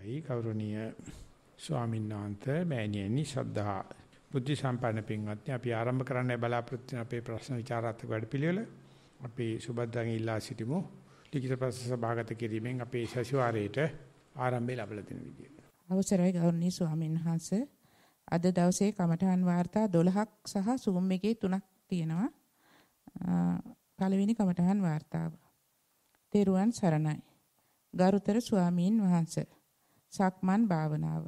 අවසරයි ගෞරවනීය ස්වාමීන් වහන්සේ මෑණියනි සද්ධා බුද්ධ සම්පන්න පින්වත්නි අපි ආරම්භ කරන්න බලාපොරොත්තු අපේ ප්‍රශ්න විචාරාත්මක වැඩපිළිවෙල අපි සුබද්දන් ඉල්ලා සිටිමු ලිඛිත ප්‍රශ්න සභාගත කිරීමෙන් අපේ සැසිවාරයේට ආරම්භය ලැබලා දෙන විදිය. අවසරයි ගෞරවනීය ස්වාමීන් වහන්සේ අද දවසේ කමඨාන් වාර්තා 12ක් සහ සූම් එකේ 3ක් තියෙනවා. පළවෙනි කමඨාන් වාර්තාව. තෙරුවන් සරණයි. ගරුතර ස්වාමීන් වහන්සේ සක්මන් භාවනාව.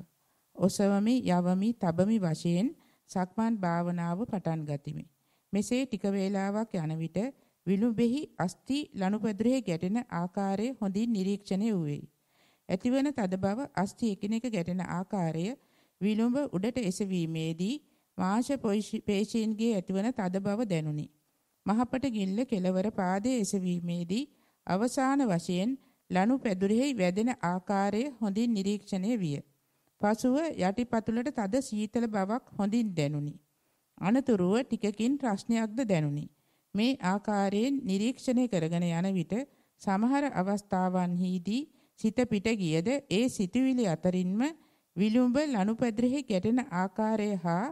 ඔසවමි, යවමි, තබමි වශයෙන් සක්මන් භාවනාව පටන් ගතිමි. මෙසේ ටික වේලාවක් යන විට විලුඹෙහි අස්ති ලනුපැදුරේ ගැටෙන ආකාරය හොඳින් නිරීක්ෂණය වූවේයි. ඇතිවන තද බව අස්ති එකිනෙක ගැටෙන ආකාරය විලුඹ උඩට එසවීමේදී මාංශ පේශීන්ගේ ඇතිවන තද බව දැනුනි. මහපට ගිල්ල කෙලවර පාදයේ එසවීමේදී අවසාන වශයෙන් ලනු පැදුරෙහි වැදෙන ආකාරය හොඳින් නිරීක්ෂණය විය. පසුව යටිපතුලට තද සීතල බවක් හොඳින් දැනුනි. අනතුරුව ටිකකින් රස්නයක්ද දැනුනි. මේ ආකාරයෙන් නිරීක්ෂණය කරගෙන යන විට සමහර අවස්ථාවන්හිදී සිත පිට ගියද ඒ සිතුවිලි අතරින්ම විලුඹ ලනුපැදුරෙහි ගැටෙන ආකාරය හා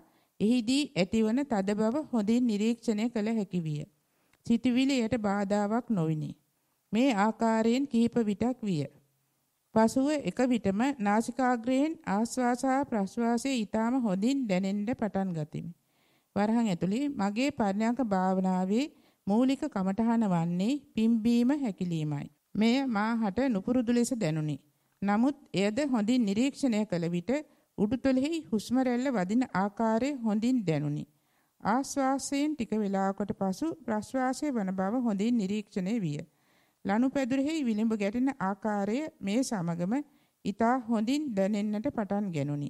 එහිදී ඇතිවන තද බව හොඳින් නිරීක්ෂණය කළ හැකි විය. සිතුවිලියට බාධාාවක් නොවිනි. මේ ආකාරයෙන් කීප විටක් විය. පසුව එක විටම නාසිකාග්‍රයෙන් ආශ්වාස හා ප්‍රශ්වාසයේ ඊටම හොඳින් දැනෙන්න පටන් ගතිමි. වරහන් ඇතුලේ මගේ පර්ණ්‍යංක භාවනාවේ මූලික කමඨහන වන්නේ පිම්බීම හැකිලීමයි. මෙය මාහට නුපුරුදු ලෙස දැනුනි. නමුත් එයද හොඳින් නිරීක්ෂණය කළ විට උඩුතලෙහි හුස්ම රැල්ල වදින ආකාරය හොඳින් දැනුනි. ආශ්වාසයෙන් ටික වේලාවකට පසු ප්‍රශ්වාසයේ වන බව හොඳින් නිරීක්ෂණය විය. ලනුපැදුරෙහි විලඹ ගැටෙන ආකාරය මේ සමගම ඊතා හොඳින් දැනෙන්නට පටන් ගැනුනි.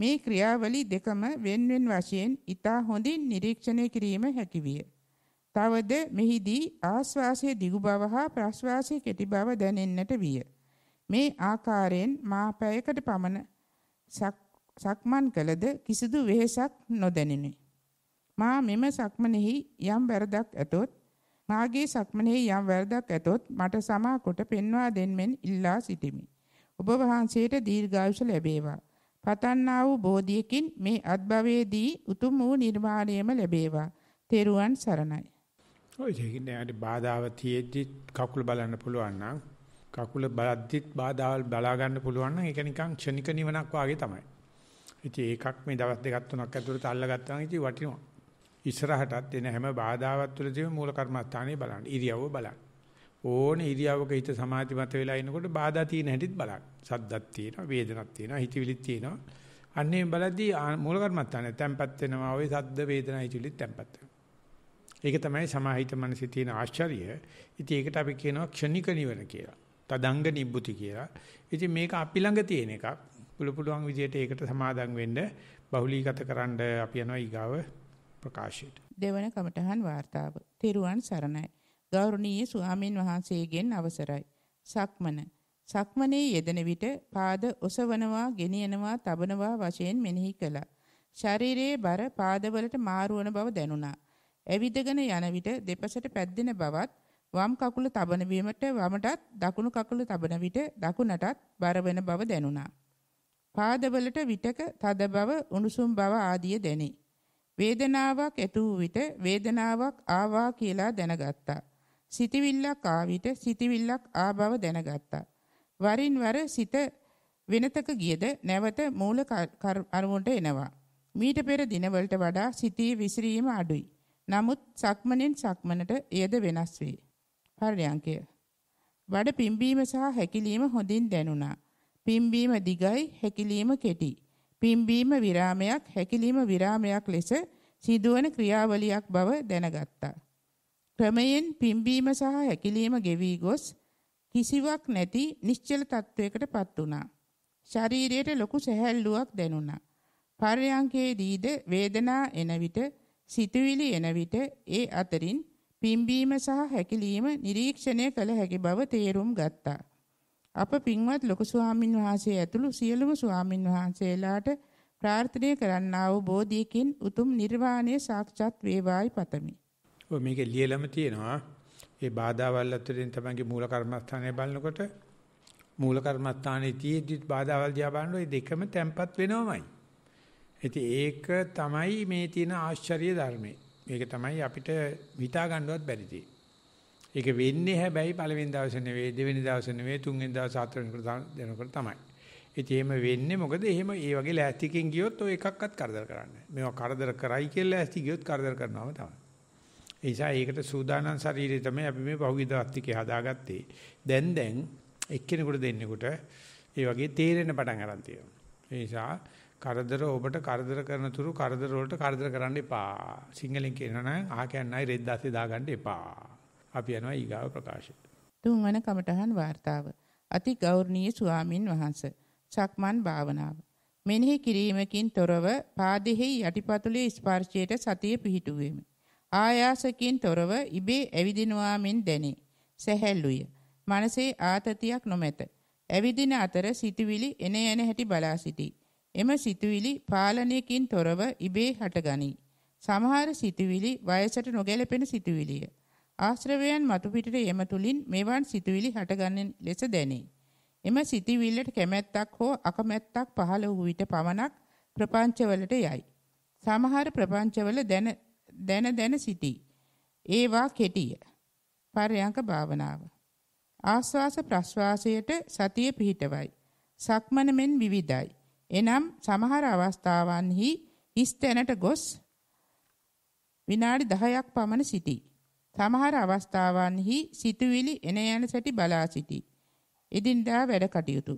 මේ ක්‍රියාවලි දෙකම වෙන්වෙන් වශයෙන් ඊතා හොඳින් නිරීක්ෂණය කිරීම හැකිවිය. තවද මෙහිදී ආශ්වාසයේ දිගු බව හා ප්‍රශ්වාසයේ කෙටි බව දැනෙන්නට විය. මේ ආකාරයෙන් මා පැයකට පමණ සක්මන් කළද කිසිදු වෙහෙසක් නොදැනිනි. මා මෙම සක්මනේහි යම් වැරදක් ඇතොත් මාගේ සක්මනේ යම් වැරදක් ඇතොත් මට සමා කොට පෙන්වා දෙන්නෙන් ඉල්ලා සිටිමි. ඔබ වහන්සේට දීර්ඝායුෂ ලැබේවා. පතන්නා වූ බෝධියකින් මේ අත්භවයේදී උතුම් වූ නිර්වාණයම ලැබේවා. තෙරුවන් සරණයි. ඔය දෙකින් ඇයි බාධාව තියෙද්දි කකුල බලන්න පුළුවන් නම් කකුල බලද්දිත් බාධාවල් බලා ගන්න පුළුවන් නම් ඒක නිකන් ක්ෂණික නිවනක් වාගේ තමයි. ඉතින් ඒකක් මේ දවස් දෙකක් තුනක් ඇතුළත අල්ලගත්තා නම් ඉතින් වටිනවා. ඉස්සරහටත් එන හැම බාධාවත් තුළදීම මූල කර්මස්ථානේ බලන්න. ඉරියව්ව බලන්න. ඕන ඉරියව්වක හිත සමාධිමත් වෙලා ඉනකොට බාධා තියෙන හැටිත් බලන්න. සද්දක් තියෙනවා, වේදනක් තියෙනවා, හිතවිලිත් තියෙනවා. අන්නේ බලද්දී මූල කර්මස්ථානේ තැම්පත් වෙනවා. ওই සද්ද, වේදනා, හිතවිලි තැම්පත් ඒක තමයි සමාහිත මනසේ තියෙන ආශ්චර්යය. ඉතින් ඒකට අපි කියනවා ක්ෂණික නිවන කියලා. තදංග නිබ්බුති කියලා. ඉතින් මේක අපි ළඟ තියෙන එකක්. පුළු පුළුවන් විදිහට ඒකට සමාදම් වෙන්න බහුලීගත කරන්න අපි යනවා ඊගාව ප්‍රකාශයට. දෙවන කමඨහන් වார்த்தාව. තෙරුවන් සරණයි. ගෞරවනීය ස්වාමින් වහන්සේගෙන් අවසරයි. සක්මන. සක්මනේ යෙදෙන විට පාද ඔසවනවා, ගෙනියනවා, තබනවා වශයෙන් මෙනෙහි කළා. ශරීරයේ බර පාදවලට මාරු බව දැනුණා. ඇවිදගෙන යන විට දෙපසට පැද්දෙන බවත් වම් කකුල තබන වීමට වමටත් දකුණු කකුල තබන විට දකුණටත් බර වෙන බව දැනුණා. පාදවලට විටක තද බව උණුසුම් බව ආදිය දැනේ. වේදනාවක් ඇති වූ විට වේදනාවක් ආවා කියලා දැනගත්තා. සිතවිල්ලක් ආවිට සිතවිල්ලක් ආ බව දැනගත්තා. වරින් වර සිත වෙනතක ගියද නැවත මූල අරමුණට එනවා. මීට පෙර දිනවලට වඩා සිතේ විසිරීම අඩුයි. නමුත් සක්මණෙන් සක්මනට එයද වෙනස් වේ. පර්යංකය. බඩ පිම්බීම සහ හැකිලීම හොඳින් දැනුණා. පිම්බීම දිගයි, හැකිලීම කෙටි. පිම්බීම විරාමයක් හැකිලිම විරාමයක් ලෙස සිදුවන ක්‍රියාවලියක් බව දැනගත්තා. ක්‍රමයෙන් පිම්බීම සහ හැකිලිම ගෙවි ගොස් කිසිවක් නැති නිශ්චල තත්වයකටපත් වුණා. ශරීරයට ලොකු සැහැල්ලුවක් දැනුණා. පර්යංකයේදීද වේදනා එන විට සිතුවිලි එන විට ඒ අතරින් පිම්බීම සහ හැකිලිම නිරීක්ෂණය කළ හැකි බව තේරුම් ගත්තා. අප පින්වත් ලොකු ස්වාමින් වහන්සේ ඇතුළු සියලුම ස්වාමින් වහන්සේලාට ප්‍රාර්ථනා කරන්නා වූ බෝධියකින් උතුම් නිර්වාණය සාක්ෂාත් වේවායි පතමි. ඔය මේකේ ලියලම තියෙනවා ඒ බාධාවල් අතරින් තමයි මූල කර්මස්ථානය බලනකොට මූල කර්මස්ථානයේ තියෙද්දි බාධාවල් දිහා බලනකොට ඒ දෙකම තැම්පත් වෙනවමයි. ඉතින් ඒක තමයි මේ තියෙන ආශ්චර්ය ධර්මය. මේක තමයි අපිට හිතා ගන්නවත් බැරි තියෙන්නේ. ඒක වෙන්නේ හැබැයි පළවෙනි දවසේ නෙවෙයි දෙවෙනි දවසේ නෙවෙයි තුන්වෙනි දවසේ හතරවෙනි දෙනකොට තමයි. ඉතින් එහෙම වෙන්නේ මොකද එහෙම ඒ වගේ ලෑස්තිකෙන් ගියොත් ඔය එකක්වත් කරදර කරන්නේ. මේවා කරදර කරයි කියලා ලෑස්ති ගියොත් කරදර කරනවම තමයි. ඒ නිසා ඒකට සූදානම් ශරීරය තමයි අපි මේ පහුගිය දවස් ටිකේ හදාගත්තේ. දැන් දැන් එක්කෙනෙකුට දෙන්නෙකුට ඒ වගේ තේරෙන පටන් ගන්න තියෙනවා. ඒ නිසා කරදර ඔබට කරදර කරන තුරු කරදර වලට කරදර කරන්න එපා. සිංහලෙන් කියනවා නම් ආ කියන්නේ රෙද්දාසේ දාගන්න එපා. අපි යනවා ඊගාව ප්‍රකාශයට. තුන්වන කමඨහන් වார்த்தාව. අති ගෞරවනීය ස්වාමින් වහන්සේ. සක්මන් භාවනාව. මෙනෙහි කිරීමකින් තොරව පාදෙහි යටිපතුලේ ස්පර්ශයට සතිය පිහිටුවෙමි. ආයාසකින් තොරව ඉබේ ඇවිදිනවා මෙන් දැනේ. සැහැල්ලුය. මනසේ ආතතියක් නොමැත. ඇවිදින අතර සිතුවිලි එන එන හැටි බලා සිටී. එම සිතුවිලි පාලනයකින් තොරව ඉබේ හටගනී. සමහර සිතුවිලි වයසට නොගැලපෙන සිතුවිලිය. ආශ්‍රවයන් මතු පිටට යෑම තුලින් මේවන් සිතුවිලි හටගන්න ලෙස දැනේ. එම සිතුවිල්ලට කැමැත්තක් හෝ අකමැත්තක් පහළ වූ විට පමණක් ප්‍රපංචවලට යයි. සමහර ප්‍රපංචවල දැන දැන දැන සිටී. ඒවා කෙටිය. පරයන්ක භාවනාව. ආස්වාස ප්‍රස්වාසයට සතිය පිහිටවයි. සක්මන මෙන් විවිධයි. එනම් සමහර අවස්ථාවන්හි හිස් තැනට ගොස් විනාඩි 10ක් පමණ සිටී. සමහර අවස්ථාවන්හි සිතුවිලි එන යන සැටි බලා සිටි. එදින්දා වැඩ කටයුතු.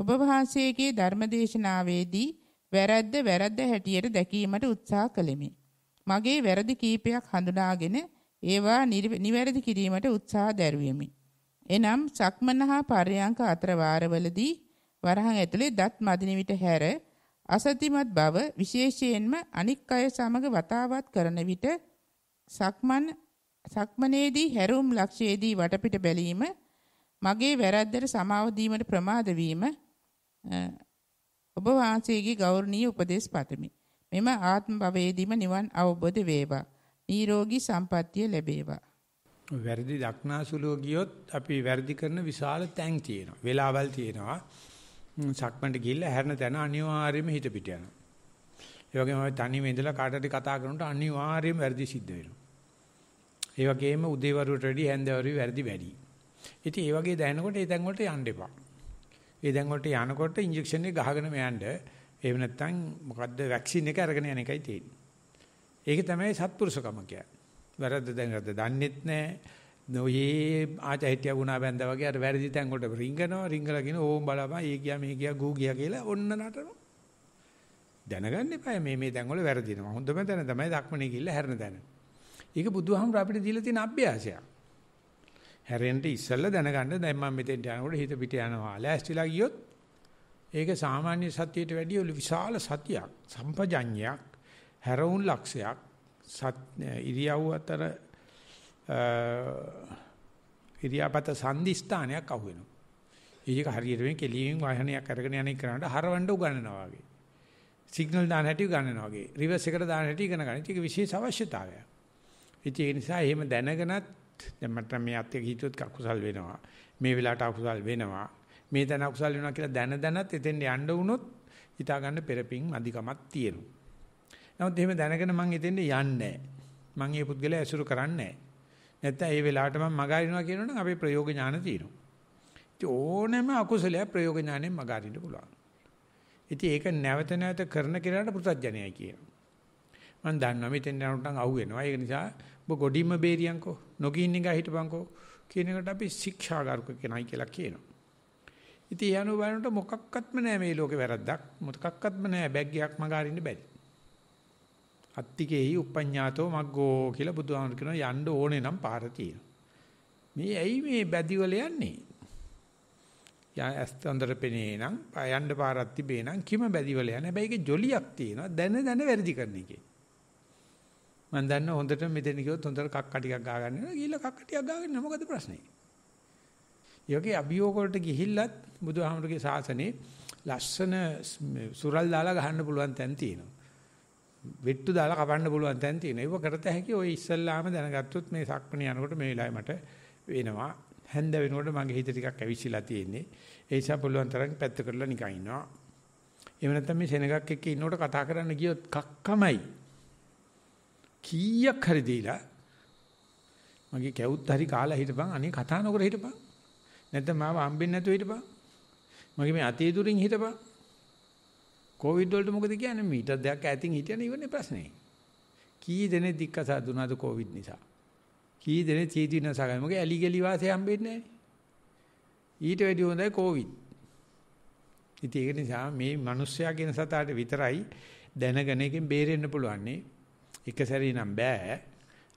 ඔබ වහන්සේගේ ධර්මදේශනාවේදී වැරද්ද වැරද්ද හැටියට දැකීමට උත්සාහ කළෙමි. මගේ වැරදි කීපයක් හඳුනාගෙන ඒවා නිවැරදි කිරීමට උත්සාහ දැරුවෙමි. එනම් සක්මන හා පර්යංක අතර වාරවලදී වරහන් ඇතුලේ දත් මදින විට හැර අසතිමත් බව විශේෂයෙන්ම අනික් අය සමග වතාවත් කරන විට සක්මන් සක්මනේදී හැරූම් ලක්ෂයේදී වටපිට බැලීම මගේ වැරැද්දට සමාව දීමට ප්‍රමාද වීම ඔබ වහන්සේගේ ගෞරවනීය උපදේශ පතමි. මෙම ආත්ම භවයේදීම නිවන් අවබෝධ වේවා. නිරෝගී සම්පන්නිය ලැබේවා. වැරදි දක්නාසුලෝ ගියොත් අපි වැරදි කරන විශාල තැන් තියෙනවා. වෙලාවල් තියෙනවා. සක්මන්ට ගිහිල්ලා හැරෙන තැන අනිවාර්යයෙන්ම හිත පිට යනවා. ඒ වගේම තනියම ඉඳලා කාටද කතා කරනකොට අනිවාර්යයෙන්ම වැරදි සිද්ධ වෙනවා. ඒ වගේම උදේවරුට වැඩි හැන්දෑවරුේ වැඩි වැඩි. ඉතින් ඒ වගේ දැනනකොට ඒ තැන් වලට යන්න එපා. ඒ තැන් වලට යනකොට ඉන්ජෙක්ෂන් එක ගහගෙන යන්න. එහෙම නැත්නම් මොකද්ද වැක්සින් එක අරගෙන යන එකයි තියෙන්නේ. ඒක තමයි සත්පුරුෂකම කියන්නේ. වැරද්ද දැනගත්ත දන්නෙත් නැහැ. නොයේ ආජහිටිය වුණා බැඳා වගේ අර වැරදි තැන් වලට රිංගනවා රිංගලාගෙන ඕම් බලපන් ඒ ගියා මේ ගියා ගූ ගියා කියලා ඔන්න නටනවා. දැනගන්න එපා මේ මේ තැන් වල වැරදිනවා. හොඳම තැන තමයි දක්මනේ ගිහිල්ලා හැරෙන තැන. ඒක බුදුහාමුදුර අපිට දීලා තියෙන අභ්‍යාසයක්. හැරෙන්න ඉස්සෙල්ලා දැනගන්න දැන් මම මෙතෙන්ට යනකොට හිත පිට යනවා. ලෑස්තිලා ගියොත් ඒක සාමාන්‍ය සතියට වැඩිය විශාල සතියක්, සම්පජඤ්ඤයක්, හැරවුම් ලක්ෂයක්, ඉරියව් අතර ඉරියාපත සංදිස්ථානයක් අහු වෙනවා. ඒක හරියට මේ කෙලියෙන් වාහනයක් අරගෙන යන්නේ කරාට හරවන්න උගන්නනවා වගේ. සිග්නල් දාන හැටි උගන්නනවා වගේ. රිවර්ස් එකට දාන හැටි ඉගෙන ගන්න. ඒක විශේෂ අවශ්‍යතාවයක්. ඉතින් ඒ නිසා එහෙම දැනගෙනත් දැන් මට මේ අත්‍යක හිතුවත් අකුසල් වෙනවා. මේ වෙලාවට අකුසල් වෙනවා. මේ දැන අකුසල් වෙනවා කියලා දැන දැනත් එතෙන් යන්න වුණොත් හිතා ගන්න පෙරපින් අධිකමක් තියෙනවා. නමුත් එහෙම දැනගෙන මං එතෙන් යන්නේ මං මේ පුද්ගලයා ඇසුරු කරන්නේ නැත්නම් ඒ වෙලාවට මම මගහරිනවා කියනවනම් අපේ ප්‍රයෝග ඥාන තියෙනවා. ඉතින් ඕනෑම අකුසලයක් ප්‍රයෝග ඥාණයෙන් මගහරින්න පුළුවන්. ඉතින් ඒක නැවත නැවත කරන කෙනාට පුතත්ජනයයි කියනවා. මම දන්නවා මෙතෙන් යනකොට නම් අවු වෙනවා. ඒක නිසා ඔබ ගොඩින්ම බේරියන්කෝ. නොගින්න එක හිටපන්කෝ කියන එකට අපි ශික්ෂාගාරක කෙනයි කියලා කියනවා. ඉතින් යනු බලනට මොකක්වත්ම නැහැ මේ ලෝකේ වැරද්දක්. මොකක්වත්ම නැහැ බැග්ගයක් මගහරින්න බැරි. අත්තිකේහි උපඤ්ඤාතෝ මග්ගෝ කියලා බුදුහාමර කියනවා යන්න ඕනේ නම් පාර මේ ඇයි මේ බැදිවල යන්නේ? ඇස්තන්දර පෙනේ නම් යන්න පාරක් තිබේ නම් කිම බැදිවල යන හැබැයි ඒක ජොලියක් තියෙනවා දැන දැන වැඩි කරන එකේ මම දන්නවා හොඳට මෙතන ගියොත් හොඳට කක්ක ටිකක් ගාගන්න නේද ගිහිල්ලා කක්ක ටිකක් ගාගන්න මොකද ප්‍රශ්නේ? යෝගේ අභියෝග වලට ගිහිල්ලත් බුදුහාමුදුරගේ ශාසනේ ලස්සන සුරල් දාලා ගහන්න පුළුවන් තැන් තියෙනවා. වෙට්ටු දාලා කපන්න පුළුවන් තැන් තියෙනවා. ඒක කරත හැකි ඔය ඉස්සල්ලාම දැනගත්තොත් මේ සක්මණේ යනකොට මේ වෙලාවේ මට වෙනවා. හැන්ද වෙනකොට මගේ හිත ටිකක් ඇවිස්සලා තියෙන්නේ. ඒ නිසා පුළුවන් තරම් පැත්ත කරලා නිකන් ඉන්නවා. එහෙම නැත්නම් මේ සෙනගක් එක්ක ඉන්නකොට කතා කරන්න ගියොත් කක්කමයි කීයක් හරි දීලා මගේ කැවුත් හරි කාලා හිටපන් අනේ කතා නොකර හිටපන් නැත්නම් මාව හම්බෙන්නේ නැතුව හිටපන් මගේ මේ අතේ දුරින් හිටපන් කොවිඩ් වලට මොකද කියන්නේ මීටර් දෙකක් ඈතින් හිටියන ඉවරනේ ප්‍රශ්නේ කී දෙනෙක් දික්කසා දුනාද කොවිඩ් නිසා කී දෙනෙක් ජීවිත නැසගයි මොකද ඇලි ගලි වාසේ හම්බෙන්නේ ඊට වැඩි හොඳයි කොවිඩ් ඉතින් ඒක නිසා මේ මිනිස්සයා කියන සතාට විතරයි දැනගෙන එකෙන් බේරෙන්න පුළුවන්නේ එක සැරේ නම් බෑ.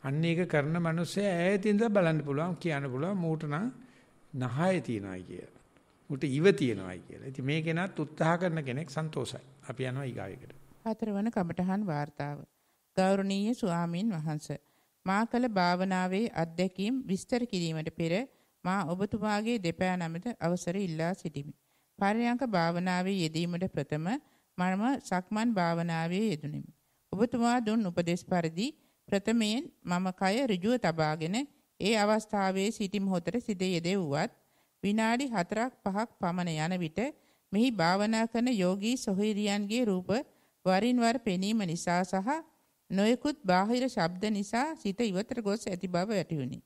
අන්න ඒක කරන මිනිස්සයා ඈතින්ද බලන්න පුළුවන් කියන්න පුළුවන් මූට නම් නහය තියනයි කියලා. මූට ඉව තියනයි කියලා. ඉතින් මේ කෙනත් උත්සාහ කරන කෙනෙක් සන්තෝසයි. අපි යනවා ඊගාවෙකට. හතරවන කමඨහන් වார்த்தාව. ගෞරවනීය ස්වාමින් වහන්සේ මා කළ භාවනාවේ අත්දැකීම් විස්තර කිරීමට පෙර මා ඔබතුමාගේ දෙපා නමට අවසර ඉල්ලා සිටිමි. පරයන්ක භාවනාවේ යෙදීමට ප්‍රථම මම සක්මන් භාවනාවේ යෙදුණෙමි. ඔබතුමා දුන් උපදෙස් පරිදි ප්‍රථමයෙන් මම කය ඍජුව තබාගෙන ඒ අවස්ථාවේ සිටි මොහොතේ සිත යෙදෙව්වත් විනාඩි 4ක් 5ක් පමණ යන විට මෙහි භාවනා කරන යෝගී සොහීරියන්ගේ රූප වරින් වර පෙනීම නිසා සහ නොයෙකුත් බාහිර ශබ්ද නිසා සිත ඉවතර ගොස් ඇති බව වැටහුණි.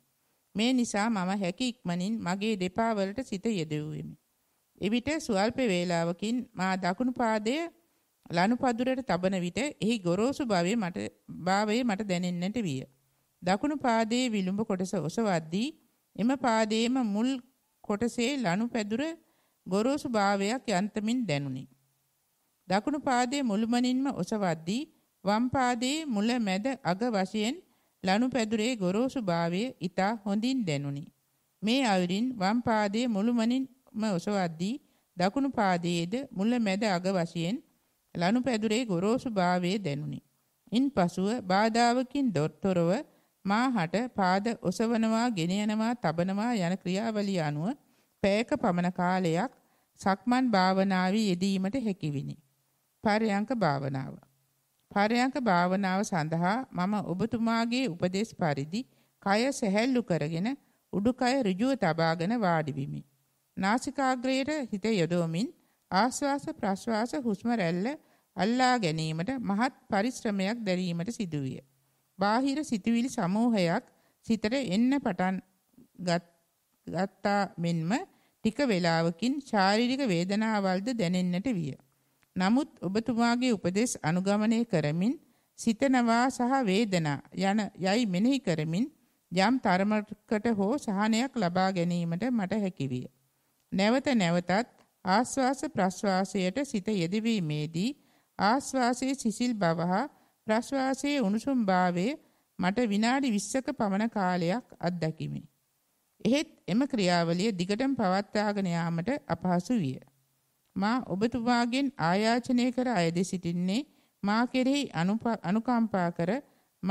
මේ නිසා මම හැකි ඉක්මනින් මගේ දෙපා වලට සිත යෙදුවෙමි. එවිට සුවල්ප වේලාවකින් මා දකුණු පාදයේ ලනුපදුරට තබන විට එහි ගොරෝසු භාවයේ මට භාවයේ මට දැනෙන්නට විය. දකුණු පාදයේ විලුඹ කොටස ඔසවද්දී එම පාදයේම මුල් කොටසේ ලනුපැදුර ගොරෝසු භාවයක් යන්තමින් දැනුනි. දකුණු පාදයේ මුළුමනින්ම ඔසවද්දී වම් පාදයේ මුල මැද අග වශයෙන් ලනුපැදුරේ ගොරෝසු භාවය ඊතා හොඳින් දැනුනි. මේ අයුරින් වම් පාදයේ මුළුමනින්ම ඔසවද්දී දකුණු පාදයේද මුල මැද අග වශයෙන් ලනුපැදුරේ ගොරෝසු භාවයේ දැනුනි. ඉන්පසුව බාධාවකින් දොට්ටොරව මාහට පාද ඔසවනවා ගෙන යනවා තබනවා යන ක්‍රියාවලිය අනුව පැයක පමණ කාලයක් සක්මන් භාවනාවේ යෙදීමට හැකිවිනි. පරයන්ක භාවනාව. පරයන්ක භාවනාව සඳහා මම ඔබතුමාගේ උපදේශ පරිදි කය සැහැල්ලු කරගෙන උඩුකය ඍජුව තබාගෙන වාඩි වෙමි. නාසිකාග්‍රයට හිත යොදවමින් ආශ්වාස ප්‍රශ්වාස හුස්ම රැල්ල අල්ලා ගැනීමට මහත් පරිශ්‍රමයක් දැරීමට සිදුවිය. බාහිර සිතුවිලි සමූහයක් සිතට එන්න පටන් ගත්තා මෙන්ම ටික වේලාවකින් ශාරීරික වේදනාවල්ද දැනෙන්නට විය. නමුත් ඔබතුමාගේ උපදෙස් අනුගමනය කරමින් සිතනවා සහ වේදනා යන යයි මෙනෙහි කරමින් යම් තරමකට හෝ සහනයක් ලබා ගැනීමට මට හැකි විය. නැවත නැවතත් ආස්වාස ප්‍රස්වාසයට සිත යෙදවීමේදී ආස්වාසයේ සිසිල් බව හා ප්‍රස්වාසයේ උණුසුම් භාවයේ මට විනාඩි 20ක පමණ කාලයක් අත්දැකිමි. එහෙත් එම ක්‍රියාවලිය දිගටම පවත්වාගෙන යාමට අපහසු විය. මා ඔබතුමාගෙන් ආයාචනය කර අයද සිටින්නේ මා කෙරෙහි අනුකම්පා කර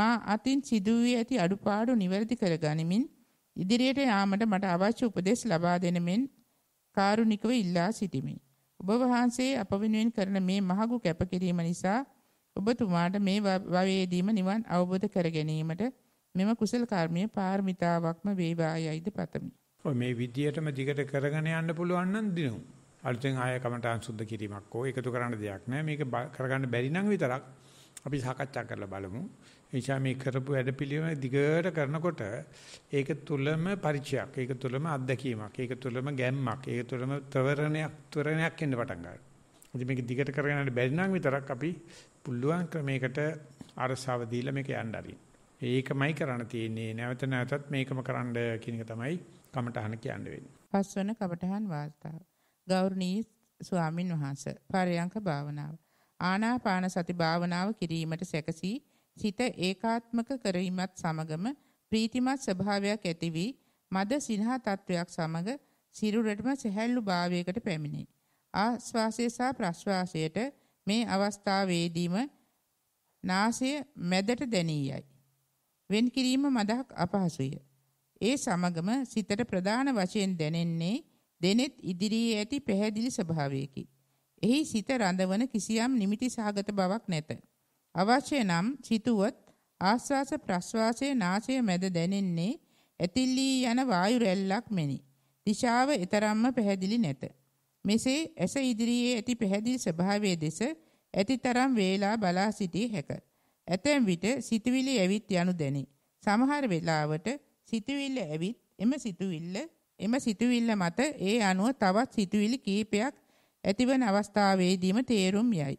මා අතින් සිදු වී ඇති අඩුපාඩු නිවැරදි කර ගනිමින් ඉදිරියට යාමට මට අවශ්‍ය උපදෙස් ලබා දෙන මෙන් කාරුණිකව ඉල්ලා සිටිමි. ඔබ වහන්සේ අප වෙනුවෙන් කරන මේ මහඟු කැපකිරීම නිසා ඔබතුමාට මේ වවේදීම නිවන් අවබෝධ කර ගැනීමට මෙම කුසල කර්මයේ පාරමිතාවක්ම වේවායයිද පතමි. ඔය මේ විදියටම දිගට කරගෙන යන්න පුළුවන් නම් දිනු. අලුතෙන් ආය කමටහන් සුද්ධ කිරීමක් ඕ එකතු කරන්න දෙයක් නැහැ. මේක කරගන්න බැරි නම් විතරක් අපි සාකච්ඡා කරලා බලමු. එනිසා මේ කරපු වැඩපිළිවෙල දිගට කරනකොට ඒක තුලම පරිචයක්, ඒක තුලම අත්දැකීමක්, ඒක තුලම ගැම්මක්, ඒක තුලම ත්වරණයක්, ත්වරණයක් එන්න පටන් ගන්නවා. ඉතින් මේක දිගට කරගෙන යන්න බැරි නම් විතරක් අපි පුළුවන් ක්‍රමයකට අරසාව දීලා මේක යන්න ආරින්. ඒකමයි කරන්න තියෙන්නේ. නැවත නැවතත් මේකම කරන්න කියන එක තමයි කමටහන කියන්න වෙන්නේ. පස්වන කමටහන් වාර්තාව. ගෞරවනීය ස්වාමින් වහන්සේ පරයන්ක භාවනාව. ආනාපාන සති භාවනාව කිරීමට සැකසී සිත ඒකාත්මක කරීමත් සමගම ප්‍රීතිමත් ස්වභාවයක් ඇති වී මද සිනහා තත්වයක් සමග සිරුරටම සැහැල්ලු භාවයකට පැමිණේ. ආශ්වාසය සහ ප්‍රශ්වාසයට මේ අවස්ථාවේදීම නාසය මැදට දැනියයි. වෙන් කිරීම මදක් අපහසුය. ඒ සමගම සිතට ප්‍රධාන වශයෙන් දැනෙන්නේ දෙනෙත් ඉදිරියේ ඇති පැහැදිලි ස්වභාවයකි. එහි සිත රඳවන කිසියම් නිමිති සහගත බවක් නැත. අවශ්‍ය නම් සිතුවොත් ආස්වාස ප්‍රස්වාසයේ නාසය මැද දැනෙන්නේ ඇතිල්ලී යන වායු රැල්ලක් මෙනි. දිශාව ඊතරම්ම පැහැදිලි නැත. මෙසේ ඇස ඉදිරියේ ඇති පැහැදිලි ස්වභාවයේ දෙස ඇතිතරම් වේලා බලා සිටිය හැක. ඇතැම් විට සිතවිලි ඇවිත් යනු දැනේ. සමහර වෙලාවට සිතවිල්ල ඇවිත් එම සිතවිල්ල එම සිතවිල්ල මත ඒ අනුව තවත් සිතවිලි කීපයක් ඇතිවන අවස්ථාවේදීම තේරුම් යයි.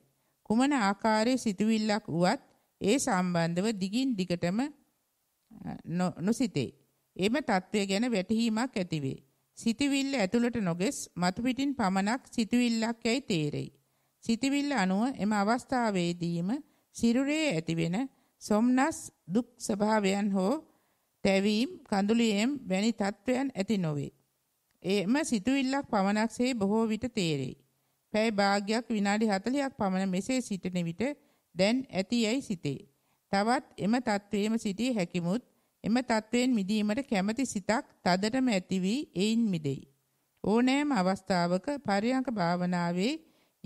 කුමන ආකාරයේ සිතුවිල්ලක් වුවත් ඒ සම්බන්ධව දිගින් දිගටම නොසිතේ. එම తත්වය ගැන වැටහීමක් ඇතිවේ. සිතුවිල්ල ඇතුළට නොගෙස් මතුපිටින් පමණක් සිතුවිල්ලක් යයි තේරෙයි. සිතුවිල්ල අනුව එම අවස්ථාවේදීම සිරුරේ ඇතිවෙන සොම්නස් දුක් ස්වභාවයන් හෝ තැවීම් කඳුලියම් වැනි తත්වයන් ඇති නොවේ. එම සිතුවිල්ලක් පමණක්සේ බොහෝ විට තේරෙයි. පැය භාගයක් විනාඩි 40ක් පමණ මෙසේ සිටින විට දැන් ඇති යයි සිතේ. තවත් එම තත්වයේම සිටී හැකිමුත් එම තත්වයෙන් මිදීමට කැමැති සිතක් තදටම ඇති වී එයින් මිදෙයි. ඕනෑම අවස්ථාවක පරියංක භාවනාවේ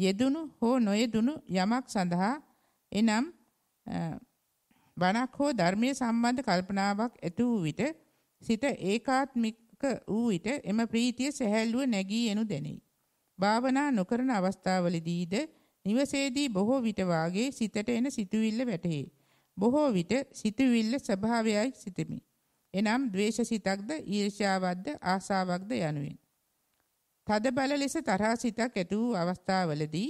යෙදුණු හෝ නොයෙදුණු යමක් සඳහා එනම් බණක් හෝ ධර්මයේ සම්බන්ධ කල්පනාවක් ඇති වූ විට සිත ඒකාත්මික වූ විට එම ප්‍රීතිය සැහැල්ලුව නැගී එනු දැනේ. භාවනා නොකරන අවස්ථාවලදීද නිවසේදී බොහෝ විට වාගේ සිතට එන සිතුවිල්ල වැටහේ. බොහෝ විට සිතුවිල්ල ස්වභාවයයි සිතමි. එනම් ද්වේෂ සිතක්ද ඊර්ෂ්‍යාවක්ද ආසාවක්ද යනුවෙන්. තද බල ලෙස තරහා සිතක් ඇති වූ අවස්ථාවලදී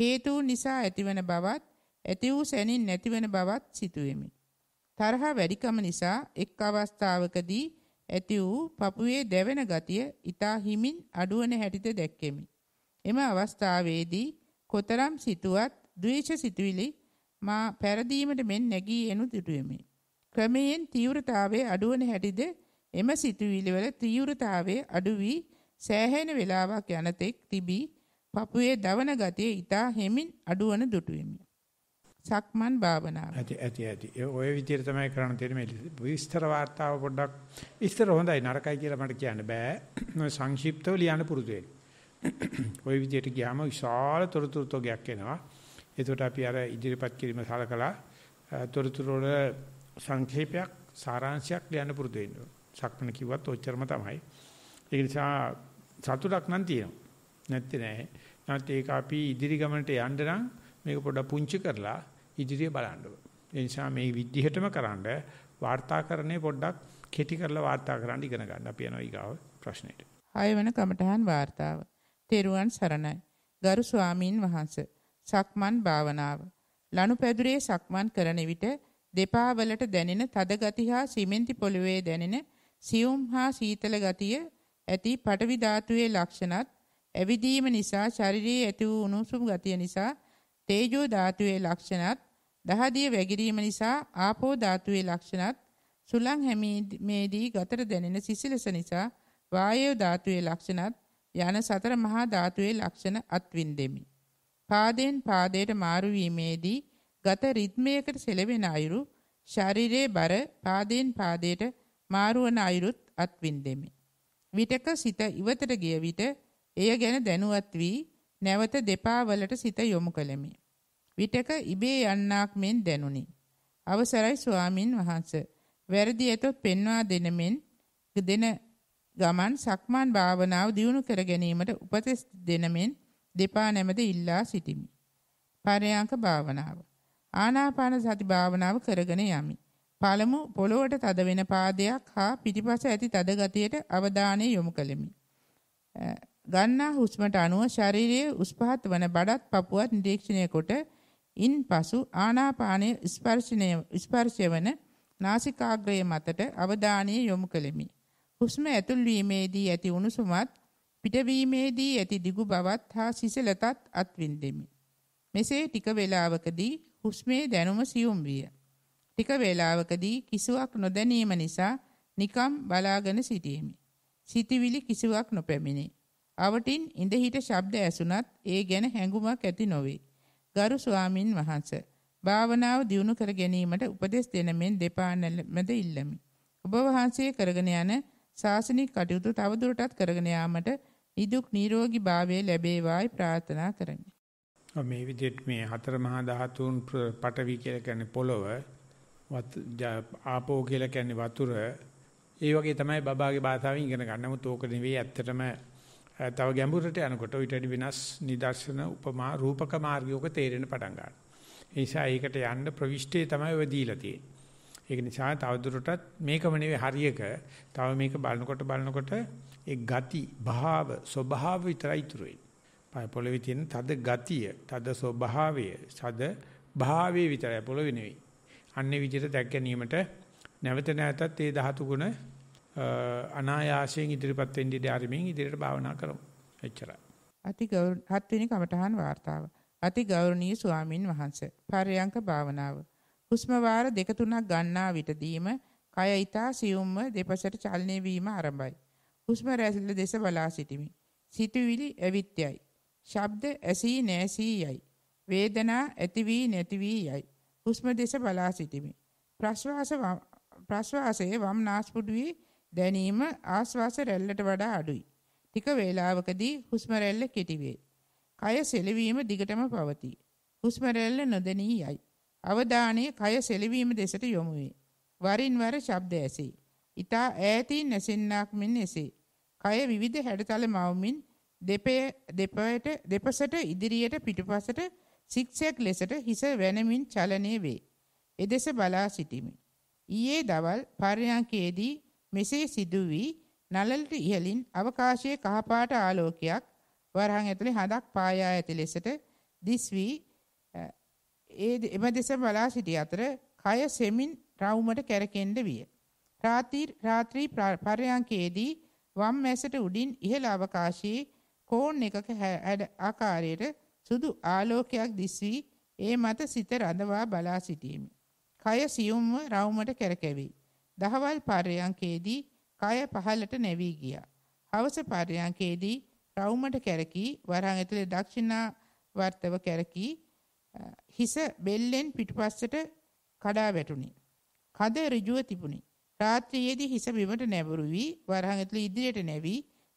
හේතු නිසා ඇතිවන බවත් ඇති වූ සැනින් නැතිවන බවත් සිතුවෙමි. තරහ වැඩිකම නිසා එක් අවස්ථාවකදී ඇති වූ පපුවේ දැවෙන ගතිය ඊතා හිමින් අඩුවන හැටිද දැක්කෙමි. එම අවස්ථාවේදී කොතරම් සිතුවත් ද්වේෂ සිතුවිලි මා පෙරදීමට මෙන් නැගී එනු සිටුවෙමි. ක්‍රමයෙන් තීව්‍රතාවයේ අඩුවන හැටිද එම සිතුවිලි වල තීව්‍රතාවය අඩු වී සෑහෙන වේලාවක් යනතෙක් තිබී පපුවේ දවන ගතිය ඊටා හෙමින් අඩුවන දුටුවෙමි. සක්මන් භාවනාව. ඇති ඇති ඇති. ඔය විදිහට තමයි කරන්න තියෙන්නේ මේ විස්තර වාර්තාව පොඩ්ඩක්. විස්තර හොඳයි නරකයි කියලා මට කියන්න බෑ. සංක්ෂිප්තව ලියන්න පුරුදු වෙන්න. ওই විදියට ගියාම විශාල තොරතුරු තොගයක් එනවා. එතකොට අපි අර ඉදිරිපත් කිරීම සලකලා තොරතුරු වල සංක්ෂේපයක් සාරාංශයක් ලියන්න පුරුදු වෙන්න ඕන. සක්මන කිව්වත් ඔච්චරම තමයි. ඒ නිසා සතුටක් නම් තියෙනවා. නැත්තේ නෑ. නැත් ඒක අපි ඉදිරි ගමනට යන්න නම් මේක පොඩ්ඩක් පුංචි කරලා ඉදිරිය බලන්න ඕන. ඒ නිසා මේ විදිහටම කරන්න වාර්තාකරණය පොඩ්ඩක් කෙටි කරලා වාර්තා කරන්න ඉගෙන ගන්න. අපි යනවා ඊගාව ප්‍රශ්නෙට. ආයෙ වෙන කමටහන් වාර්තාව. තෙරුවන් සරණයි. ගරු ස්වාමින් වහන්සේ. සක්මන් භාවනාව. ලනුපැදුරේ සක්මන් කරන විට දෙපා වලට දැනෙන තද ගති හා සිමෙන්ති පොළවේ දැනෙන සියුම් හා සීතල ගතිය ඇති පටවි ධාතුවේ ලක්ෂණත් ඇවිදීම නිසා ශාරීරියේ ඇති වූ උණුසුම් ගතිය නිසා තේජෝ ධාතුවේ ලක්ෂණත් දහදිය වැගිරීම නිසා ආපෝ ධාතුවේ ලක්ෂණත් සුලං හැමීමේදී ගතට දැනෙන සිසිලස නිසා වායෝ ධාතුවේ ලක්ෂණත් යන සතර මහා ධාතුවේ ලක්ෂණ අත්විඳෙමි. පාදයෙන් පාදයට මාරු වීමේදී ගත රිද්මයකට සෙලවෙන අයුරු ශරීරයේ බර පාදයෙන් පාදයට මාරු වන අයුරුත් අත්විඳෙමි. විටක සිත ඉවතට ගිය විට එය ගැන දැනුවත් වී නැවත දෙපා වලට සිත යොමු කළෙමි. විටක ඉබේ යන්නක් මෙන් දැනුනි. අවසරයි ස්වාමින් වහන්සේ. වැරදි ඇතොත් පෙන්වා දෙන මෙන් දෙන ගමන් සක්මන් භාවනාව දියුණු කර ගැනීමට උපදෙස් දෙනමෙන් දෙපා නැමෙද ඉල්ලා සිටිමි. පරයන්ක භාවනාව. ආනාපාන සති භාවනාව කරගෙන යමි. පළමු පොළොවට තද වෙන පාදයක් හා පිටිපස ඇති තද ගතියට අවධානය යොමු කළෙමි. ගන්නා හුස්මට අනුව ශරීරයේ උස් පහත් වන බඩත් පපුවත් නිරීක්ෂණය කොට ඉන්පසු ආනාපානයේ ස්පර්ශණය ස්පර්ශය වන නාසිකාග්‍රය මතට අවධානය යොමු කළෙමි. හුස්ම ඇතුල්වීමේදී ඇති උණුසුමත් පිටවීමේදී ඇති දිගු බවත් හා සිසලතත් අත්විඳෙමි. මෙසේ ටික වේලාවකදී හුස්මේ දැනුම සියුම් විය. ටික වේලාවකදී කිසිවක් නොදැනීම නිසා නිකම් බලාගෙන සිටීමි. සිතවිලි කිසිවක් නොපැමිණේ. අවටින් ඉඳහිට ශබ්ද ඇසුණත් ඒ ගැන හැඟුමක් ඇති නොවේ. ගරු ස්වාමින් වහන්සේ භාවනාව දියුණු කර ගැනීමට උපදෙස් දෙන මෙන් දෙපා නැමෙද ඉල්ලමි. ඔබ වහන්සේ කරගෙන යන ශාසනික කටයුතු තවදුරටත් කරගෙන යාමට නිදුක් නිරෝගී භාවය ලැබේවායි ප්‍රාර්ථනා කරමි. මේ විදිහට මේ හතර මහා ධාතුන් පටවි කියලා කියන්නේ පොළව ආපෝ කියලා කියන්නේ වතුර ඒ වගේ තමයි බබාගේ භාෂාවෙන් ඉගෙන ගන්න. නමුත් ඕක නෙවෙයි ඇත්තටම තව ගැඹුරට යනකොට ඊට වෙනස් නිදර්ශන උපමා රූපක මාර්ගයක තේරෙන පටන් ගන්නවා. ඒ නිසා ඒකට යන්න ප්‍රවිෂ්ඨේ තමයි ඔය දීලා තියෙන්නේ. ඒක නිසා තවදුරටත් මේකම නෙවෙයි හරියක තව මේක බලනකොට බලනකොට ඒ ගති භාව ස්වභාව විතරයි ඉතුරු වෙන්නේ. පොළවේ තියෙන තද ගතිය, තද ස්වභාවය, තද භාවයේ විතරයි පොළවේ නෙවෙයි. අන්නේ විදිහට දැක් ගැනීමට නැවත නැවතත් ඒ ධාතු ගුණ අනායාසයෙන් ඉදිරිපත් වෙන්න ඉඩ ආරෙමින් ඉදිරියට භාවනා කරමු. එච්චරයි. අති ගෞරව හත්වෙනි කමඨහන් වார்த்தාව. අති ගෞරවනීය ස්වාමින් වහන්සේ. පරයන්ක භාවනාව. හුස්ම වාර දෙක තුනක් ගන්නා විටදීම කය ඊතා සියුම්ව දෙපසට චලනය වීම ආරම්භයි. හුස්ම රැල්ල දෙස බලා සිටිමි. සිතුවිලි ඇවිත් යයි. ශබ්ද ඇසී නැසී යයි. වේදනා ඇති වී නැති වී යයි. හුස්ම දෙස බලා සිටිමි. ප්‍රශ්වාස ප්‍රශ්වාසයේ වම් නාස්පුඩුවේ දැනීම ආශ්වාස රැල්ලට වඩා අඩුයි. ටික වේලාවකදී හුස්ම රැල්ල කෙටි වේ. කය සෙලවීම දිගටම පවතී. හුස්ම රැල්ල නොදෙනී යයි. අවධානය කය සෙලවීම දෙසට යොමු වේ. වරින් වර ශබ්ද ඇසේ. ඊතා ඈතින් ඇසෙන්නක් මෙන් එසේ. කය විවිධ හැඩතල මවමින් දෙපේ දෙපයට දෙපසට ඉදිරියට පිටුපසට සික්සෙක් ලෙසට හිස වැනමින් චලනය වේ. එදෙස බලා සිටිමි. ඊයේ දවල් පර්යංකයේදී මෙසේ සිදු වී නළලට ඉහළින් අවකාශයේ කහපාට ආලෝකයක් වරහන් ඇතුලේ හඳක් පායා ඇති ලෙසට දිස් වී ඒ එම දෙස බලා සිටි අතර කය සෙමින් රවුමට කැරකෙන්න විය. රාත්‍රී පරයන්කේදී වම් මැසට උඩින් ඉහළ අවකාශයේ කෝන් එකක ආකාරයට සුදු ආලෝකයක් දිස්වි ඒ මත සිත රඳවා බලා සිටීමි. කය සියුම්ව රවුමට කැරකෙවි. දහවල් පරයන්කේදී කය පහළට නැවී ගියා. හවස පරයන්කේදී රවුමට කැරකී වරහන් ඇතුලේ දක්ෂිණා වර්තව කැරකී හිස බෙල්ලෙන් පිටුපස්සට කඩා වැටුණි. කද ඍජුව තිබුණි. රාත්‍රියේදී හිස බිමට නැඹුරු වී වරහන් ඇතුළේ ඉදිරියට නැවි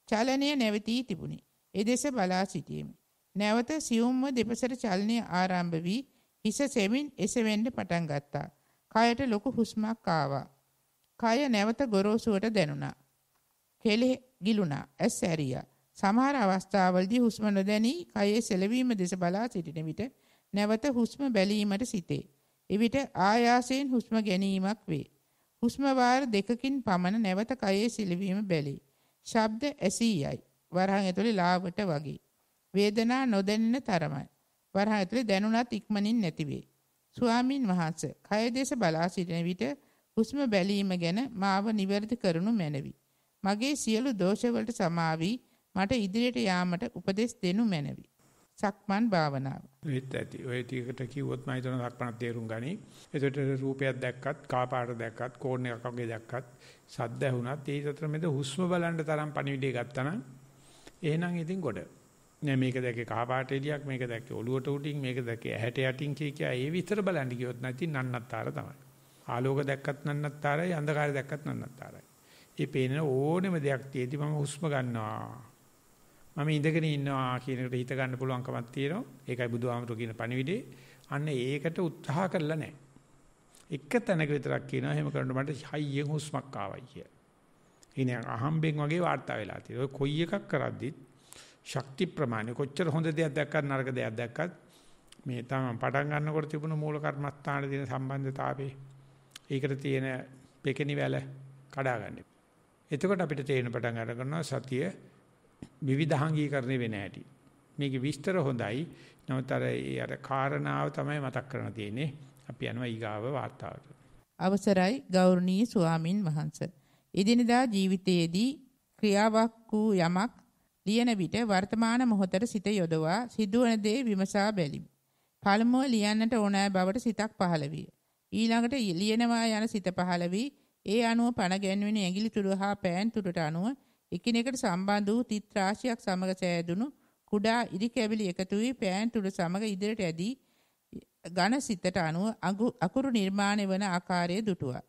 චලනය නැවතී තිබුණි. එදෙස බලා සිටීමේ නැවත සියුම්ව දෙපසට චලනය ආරම්භ වී හිස සෙමින් එසවෙන්න පටන් ගත්තා. කයට ලොකු හුස්මක් ආවා. කය නැවත ගොරෝසුවට දැනුණා. කෙලෙ ගිලුණා. ඇස් ඇරියා. සමහර අවස්ථාවලදී හුස්ම නොදැනී කයේ සෙලවීම දෙස බලා සිටින විට නැවත හුස්ම බැලීමට සිටේ. එවිට ආයාසයෙන් හුස්ම ගැනීමක් වේ. හුස්ම දෙකකින් පමණ නැවත කයේ සිලවීම බැලේ. ශබ්ද ඇසීයයි. වරහන් ඇතුලේ ලාවට වගේ. වේදනා නොදැනෙන තරමයි. වරහන් ඇතුලේ දැනුණත් ඉක්මනින් නැතිවේ. ස්වාමින් වහන්සේ කය දේශ බලා සිටින විට හුස්ම බැලීම ගැන මාව නිවැරදි කරනු මැනවි. මගේ සියලු දෝෂවලට සමාවී මට ඉදිරියට යාමට උපදෙස් දෙනු මැනවි. සක්මන් භාවනාව. වෙත් ඇති. ඔය ටිකට කිව්වොත් මම හිතන සක්මන තේරුම් ගනි. ඒකට රූපයක් දැක්කත්, කාපාට දැක්කත්, කෝණ එකක් වගේ දැක්කත්, සද්ද ඇහුණත් ඒ අතර මැද හුස්ම බලන්න තරම් පණිවිඩය ගත්තනම් එහෙනම් ඉතින් ගොඩ. නෑ මේක දැක්කේ කාපාට එලියක්, මේක දැක්කේ ඔලුවට උඩින්, මේක දැක්කේ ඇහැට යටින් කිය කිය ඒ විතර බලන්න ගියොත් නැති නන්නත්තර තමයි. ආලෝක දැක්කත් නන්නත්තරයි, අන්ධකාරය දැක්කත් නන්නත්තරයි. මේ පේන ඕනෙම දෙයක් තියේදී මම හුස්ම ගන්නවා. මම ඉඳගෙන ඉන්නවා කියන එකට හිත ගන්න පුළුවන්කමක් තියෙනවා. ඒකයි බුදුහාමුදුරු කියන පණිවිඩේ. අන්න ඒකට උත්සාහ කරලා නැහැ. එක තැනක විතරක් කියනවා එහෙම කරනකොට මට හයියෙන් හුස්මක් ආවයි කියලා. ඉතින් අහම්බෙන් වගේ වාර්තා වෙලා තියෙනවා. ඔය කොයි එකක් කරද්දිත් ශක්ති ප්‍රමාණය කොච්චර හොඳ දෙයක් දැක්කත් නරක දෙයක් දැක්කත් මේ තමයි පටන් ගන්නකොට තිබුණු මූල කර්මස්ථානයේ තියෙන සම්බන්ධතාවයේ ඒකට තියෙන පෙකිනි වැල කඩා ගන්න. එතකොට අපිට තේරෙන පටන් අරගන්නවා සතිය විවිධාංගීකරණය වෙන හැටි. මේකේ විස්තර හොඳයි. නමුත් අර ඒ අර කාරණාව තමයි මතක් කරන්න තියෙන්නේ. අපි යනවා ඊගාව වார்த்தාවට. අවසරයි ගෞරවනීය ස්වාමින් වහන්සේ. එදිනදා ජීවිතයේදී ක්‍රියාවක් වූ යමක් ලියන විට වර්තමාන මොහොතට සිත යොදවා සිදුවන දේ විමසා බැලිමි. පළමුව ලියන්නට ඕනෑ බවට සිතක් පහළ විය. ඊළඟට ලියනවා යන සිත පහළ වී ඒ අනුව පණ ගැන්වෙන ඇඟිලි තුඩු හා පෑන් තුඩට අනුව එකිනෙකට සම්බන්ධ වූ තිත් රාශියක් සමග සෑදුණු කුඩා ඉරි කැබිලි එකතු වී පෑන් තුඩ සමග ඉදිරියට ඇදී ඝන සිතට අනුව අකුරු නිර්මාණය වන ආකාරයේ දුටුවා.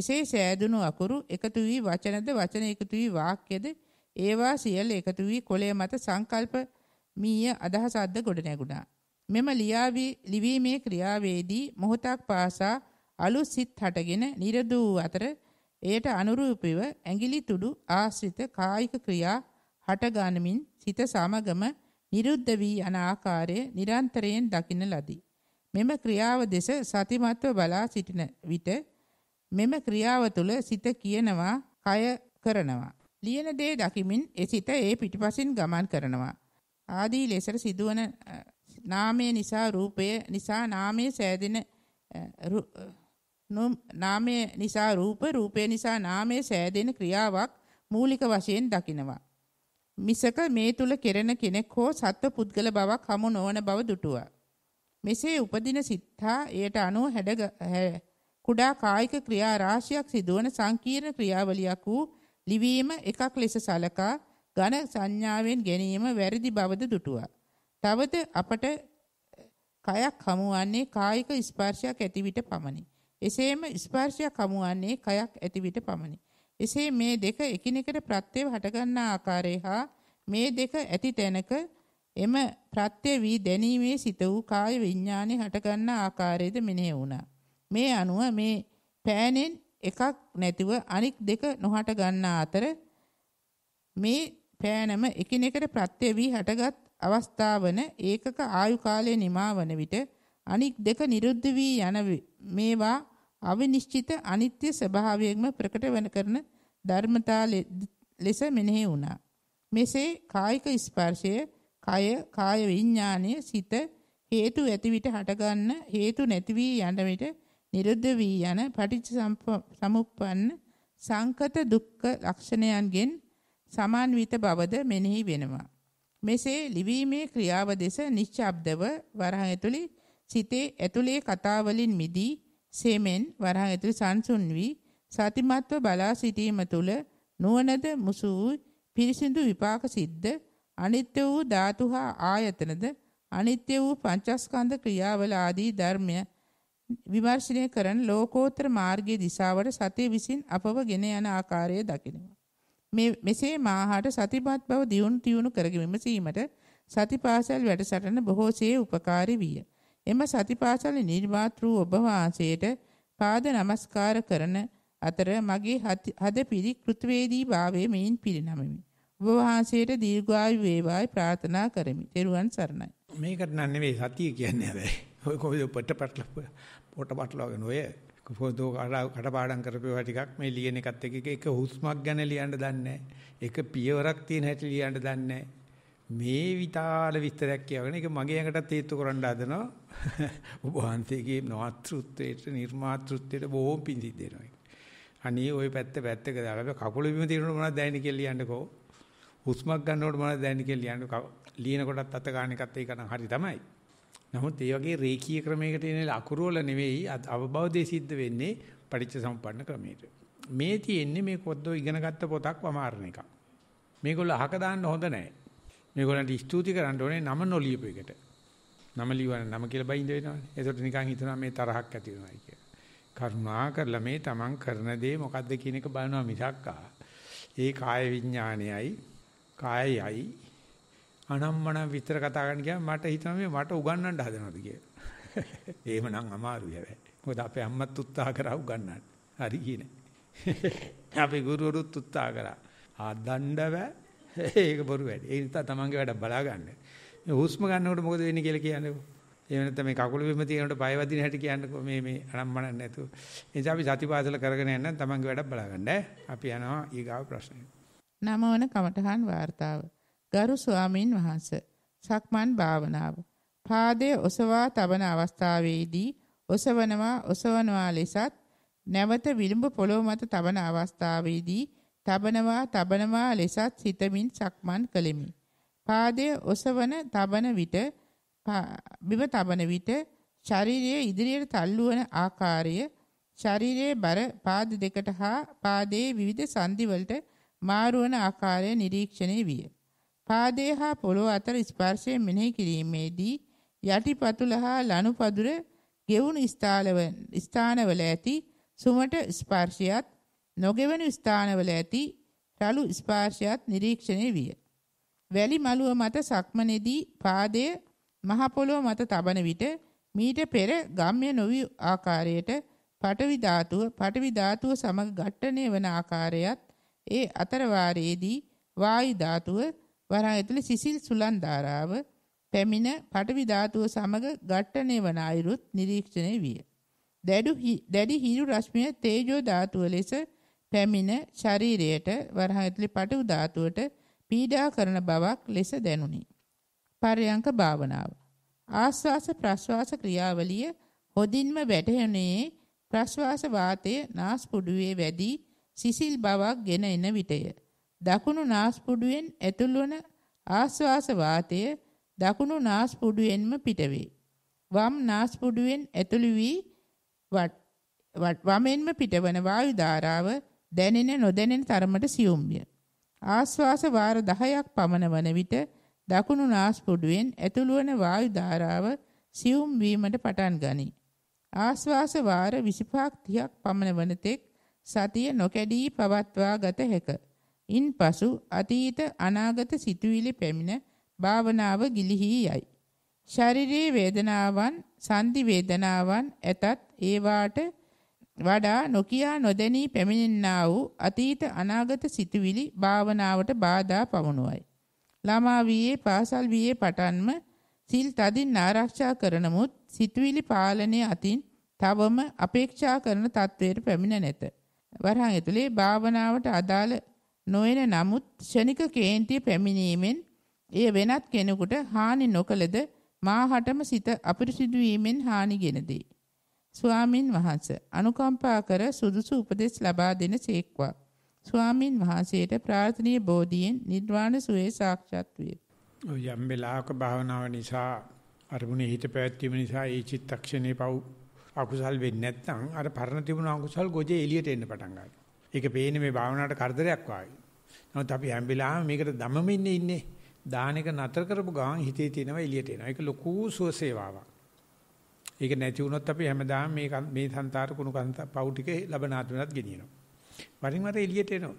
එසේ සෑදුණු අකුරු එකතු වී වචනද වචන එකතු වී වාක්‍යද ඒවා සියල්ල එකතු වී කොළය මත සංකල්ප මීය අදහස් අද්ද ගොඩ නැගුණා. මෙම ලියාවි ලිවීමේ ක්‍රියාවේදී මොහොතක් පාසා අලුත් සිත් හටගෙන නිරදූ අතර එයට අනුරූපීව ඇඟිලි තුඩු ආශ්‍රිත කායික ක්‍රියා හටගනිමින් සිත සමගම නිරුද්ධ වී යන ආකාරය නිරන්තරයෙන් දකින ලදී. මෙම ක්‍රියාව දෙස සතිමත්ව බලා සිටින විට මෙම ක්‍රියාව තුළ සිත කියනවා කය කරනවා. ලියන දේ දකිමින් ඒ සිත ඒ පිටිපසින් ගමන් කරනවා. ආදී ලෙසට සිදුවන නාමය නිසා රූපය නිසා නාමය සෑදෙන නාමය නිසා රූප රූපය නිසා නාමය සෑදෙන ක්‍රියාවක් මූලික වශයෙන් දකිනවා. මිසක මේ තුල කෙරෙන කෙනෙක් හෝ සත්ව පුද්ගල බවක් හමු නොවන බව දුටුවා. මෙසේ උපදින සිත්තා එයට අනුව හැඩ කුඩා කායික ක්‍රියා රාශියක් සිදුවන සංකීර්ණ ක්‍රියාවලියක් වූ ලිවීම එකක් ලෙස සලකා ඝන සංඥාවෙන් ගැනීම වැරදි බවද දුටුවා. තවද අපට කයක් හමුවන්නේ කායික ස්පර්ශයක් ඇති විට පමණි. එසේම ස්පර්ශයක් හමුවන්නේ කයක් ඇති විට පමණි. එසේ මේ දෙක එකිනෙකට ප්‍රත්‍යව හටගන්නා ආකාරය හා මේ දෙක ඇති තැනක එම ප්‍රත්‍ය වී දැනීමේ සිට වූ කාය විඥානේ හටගන්නා ආකාරයද මෙනෙහි වුණා. මේ අනුව මේ පෑනෙන් එකක් නැතිව අනික් දෙක නොහට ගන්නා අතර මේ පෑනම එකිනෙකට ප්‍රත්‍ය වී හටගත් අවස්ථාවන ඒකක ආයු කාලය නිමා වන විට අනික් දෙක නිරුද්ධ වී යන මේවා අවිනිශ්චිත අනිත්‍ය ස්වභාවයෙන්ම ප්‍රකට වෙන කරන ධර්මතා ලෙස මෙනෙහි වුණා. මෙසේ කායික ස්පර්ශය, කය, කාය විඥානය, සිත හේතු ඇති විට හටගන්න, හේතු නැති වී යන විට නිරුද්ධ වී යන පටිච්ච සමුප්පන්න සංකත දුක්ඛ ලක්ෂණයන්ගෙන් සමාන්විත බවද මෙනෙහි වෙනවා. මෙසේ ලිවීමේ ක්‍රියාව දෙස නිශ්ශබ්දව වරහන් ඇතුළේ සිතේ ඇතුළේ කතාවලින් මිදී සෙමෙන් වරහන් ඇතුළේ සංසුන් වී සතිමත්ව බලා සිටීම තුළ නුවණද මුසු වූ පිරිසිදු විපාක සිද්ධ අනිත්‍ය වූ ධාතු හා ආයතනද අනිත්‍ය වූ පංචස්කන්ධ ක්‍රියාවල ආදී ධර්මය විමර්ශනය කරන ලෝකෝත්තර මාර්ගයේ දිශාවට සතිය විසින් අපව ගෙන යන ආකාරය දකිනවා. මේ මෙසේ මාහාට සතිපත් බව දියුණු තියුණු කරගැනීම සීමට සතිපාසල් වැඩසටහන බොහෝසේ උපකාරී විය. එම සතිපාසල නිර්මාතෘ ඔබ වහන්සේට පාද නමස්කාර කරන අතර මගේ හදපිලි කෘතවේදී භාවයේ මෙයින් පිරිනමමි. ඔබ වහන්සේට දීර්ඝායු වේවායි ප්‍රාර්ථනා කරමි. ත්වන් සරණයි. මේකට නන් නෙවෙයි සතිය කියන්නේ හැබැයි. ඔය කොහොමද පොටපටල පොටපටලගෙන ඔය කොහොමද කඩපාඩම් කරපේවා ටිකක් මේ ලියන එකත් එක්ක එක හුස්මක් ගැන ලියන්න දන්නේ නැහැ. එක පියවරක් තියෙන හැටි ලියන්න දන්නේ නැහැ. මේ විතාල විස්තරයක් කියවගෙන ඒක මගේ යකටත් හේතු කරන්න හදනවා. ඔබ වහන්සේගේ නාතෘත්වයට නිර්මාතෘත්වයට බොහොම පිංසිත් දෙනවා. අනේ ওই පැත්ත පැත්තක දාලා කකුල බිම තියනකොට මොනවද දැනෙන්නේ කියලා ලියන්නකෝ. හුස්මක් ගන්නකොට මොනවද දැනෙන්නේ කියලා ලියන්නකෝ. ලියනකොටත් අත ගන්න එකත් ඒක නම් හරි තමයි. නමුත් ඒ වගේ රේඛීය ක්‍රමයකට එන අකුරු වල නෙවෙයි අවබෝධයේ සිද්ධ වෙන්නේ පටිච්ච සම්පන්න ක්‍රමයට. මේ තියෙන්නේ මේ කොද්දෝ ඉගෙනගත්ත පොතක් වමාරණ එකක්. මේගොල්ලෝ අහක දාන්න හොඳ නැහැ. මේගොල්ලන්ට ස්තුති කරන්න ඕනේ නම නොලියපු එකට. නම ලියවන නම කියලා බයින්ද වෙනවනේ. ඒකට නිකන් හිතනවා මේ තරහක් ඇති වෙනවායි කියලා. කරුණා කරලා මේ තමන් කරන දේ මොකද්ද කියන එක බලනවා මිසක් ඒ කාය විඥානයයි කායයයි අනම්මන විතර කතා කරන ගියාම මට හිතනවා මේ මට උගන්වන්න හදනවද කියලා. එහෙමනම් අමාරුයි හැබැයි. මොකද අපේ අම්මත් උත්සාහ කරා උගන්වන්න. හරි කියන්නේ. අපේ ගුරුවරුත් උත්සාහ කරා. ආ දණ්ඩ බෑ. ඒක බොරු වැඩ. ඒ නිසා තමන්ගේ වැඩ බලා ගන්න. මේ හුස්ම ගන්නකොට මොකද වෙන්නේ කියලා කියන්නේ. එහෙම නැත්නම් මේ කකුල බිම තියෙනකොට පය වදින හැටි කියන්නේ මේ මේ අනම්මනක් නැතුව. ඒ නිසා අපි සතිපාසල කරගෙන යන්න තමන්ගේ වැඩ බලා ගන්න. අපි යනවා ඊගාව ප්‍රශ්නෙට. නමවන කමඨහන් වார்த்தාව. ගරු ස්වාමින් වහන්සේ සක්මන් භාවනාව. පාදයේ ඔසවා තබන අවස්ථාවේදී ඔසවනවා ඔසවනවා ලෙසත් නැවත විලුඹ පොළොව මත තබන අවස්ථාවේදී තබනවා තබනවා ලෙසත් සිතමින් සක්මන් කළෙමි. පාදයේ ඔසවන තබන විට බිම තබන විට ශරීරයේ ඉදිරියට තල්ලු වන ආකාරය ශරීරයේ බර පාද දෙකට හා පාදයේ විවිධ සංදිවලට මාරු වන ආකාරය නිරීක්ෂණය විය. පාදයේ හා පොළොව අතර ස්පර්ශය මෙනෙහි කිරීමේදී යටිපතුල හා ලනුපදුර ගෙවුණු ස්ථානවල ඇති සුමට ස්පර්ශයත් නොගෙවණු ස්ථානවල ඇති රළු ස්පර්ශයත් නිරීක්ෂණය විය. වැලි මළුව මත සක්මනේදී පාදය මහ පොළොව මත තබන විට මීට පෙර ගම්ම්‍ය නොවි ආකාරයට පටවි ධාතුව පටවි ධාතුව සමග ඝට්ටණය වන ආකාරයත් ඒ අතර වාරයේදී වායු ධාතුව වරහන් ඇතුළේ සිසිල් සුලන් ධාරාව පැමිණ පටවි ධාතුව සමග ඝට්ටණය වන අයුරුත් නිරීක්ෂණය විය. දැඩි හිරු රශ්මිය තේජෝ ධාතුව ලෙස පැමිණ ශරීරයට වරහ ඇතුළේ පටු ධාතුවට පීඩා කරන බවක් ලෙස දැනුනි. පරයන්ක භාවනාව. ආස්වාස ප්‍රස්වාස ක්‍රියාවලිය හොදින්ම වැටහෙනේ ප්‍රස්වාස වාතය නාස්පුඩුවේ වැඩි සිසිල් බවක් ගෙන එන විටය. දකුණු නාස්පුඩුවෙන් ඇතුළුවන ආස්වාස වාතය දකුණු නාස්පුඩුවෙන්ම පිටවේ. වම් නාස්පුඩුවෙන් ඇතුළු වී වමෙන්ම පිටවන වායු ධාරාව දැනෙන නොදැනෙන තරමට සියුම්ය. ආශ්වාස වාර 10ක් පමණ වන විට දකුණු නාස්පුඩුවෙන් ඇතුළු වන වායු ධාරාව සියුම් වීමට පටන් ගනී. ආශ්වාස වාර 25ක් 30ක් පමණ වන තෙක් සතිය නොකැඩී පවත්වා ගත හැක. ඉන්පසු අතීත අනාගත සිතුවිලි පැමිණ භාවනාව ගිලිහි යයි. ශාරීරික වේදනාවන්, සන්ධි වේදනාවන් ඇතත් ඒවාට වඩා නොකියා නොදැනී පැමිණෙන්නා වූ අතීත අනාගත සිතුවිලි භාවනාවට බාධා පමුණුවයි. ළමා වියේ පාසල් වියේ පටන්ම සිල් තදින් ආරක්ෂා කරනමුත් සිතුවිලි පාලනය අතින් තවම අපේක්ෂා කරන තත්වයට පැමිණ නැත. වරහන් ඇතුලේ භාවනාවට අදාළ නොවන නමුත් ෂණික කේන්තිය පැමිණීමෙන් එය වෙනත් කෙනෙකුට හානි නොකලද මාහටම සිත අපිරිසිදු වීමෙන් හානිගෙන දේ. ස්වාමින් වහන්සේ අනුකම්පා කර සුදුසු උපදෙස් ලබා දෙන සේක්වා. ස්වාමින් වහන්සේට ප්‍රාර්ථනීය බෝධියෙන් නිර්වාණ සුවේ සාක්ෂාත් වේ. යම් වෙලාවක භාවනාව නිසා අරමුණේ හිත පැවැත්වීම නිසා ඒ චිත්තක්ෂණේ පව් අකුසල් වෙන්නේ නැත්නම් අර පරණ තිබුණු අකුසල් ගොජේ එළියට එන්න පටන් ගන්නවා. ඒක පේන්නේ මේ භාවනාවට කරදරයක් වගේ. නමුත් අපි හැම වෙලාවෙම මේකට දමමින් ඉන්නේ. දාන එක නතර කරපු ගමන් හිතේ තියෙනවා එළියට එනවා. ඒක ලොකු සුවසේවාවක්. ඒක නැති වුණොත් අපි හැමදාම මේ මේ සංතාර කුණු පවු ටික ලබනාතුනත් ගෙනියනවා. වරින් වර එළියට එනවා.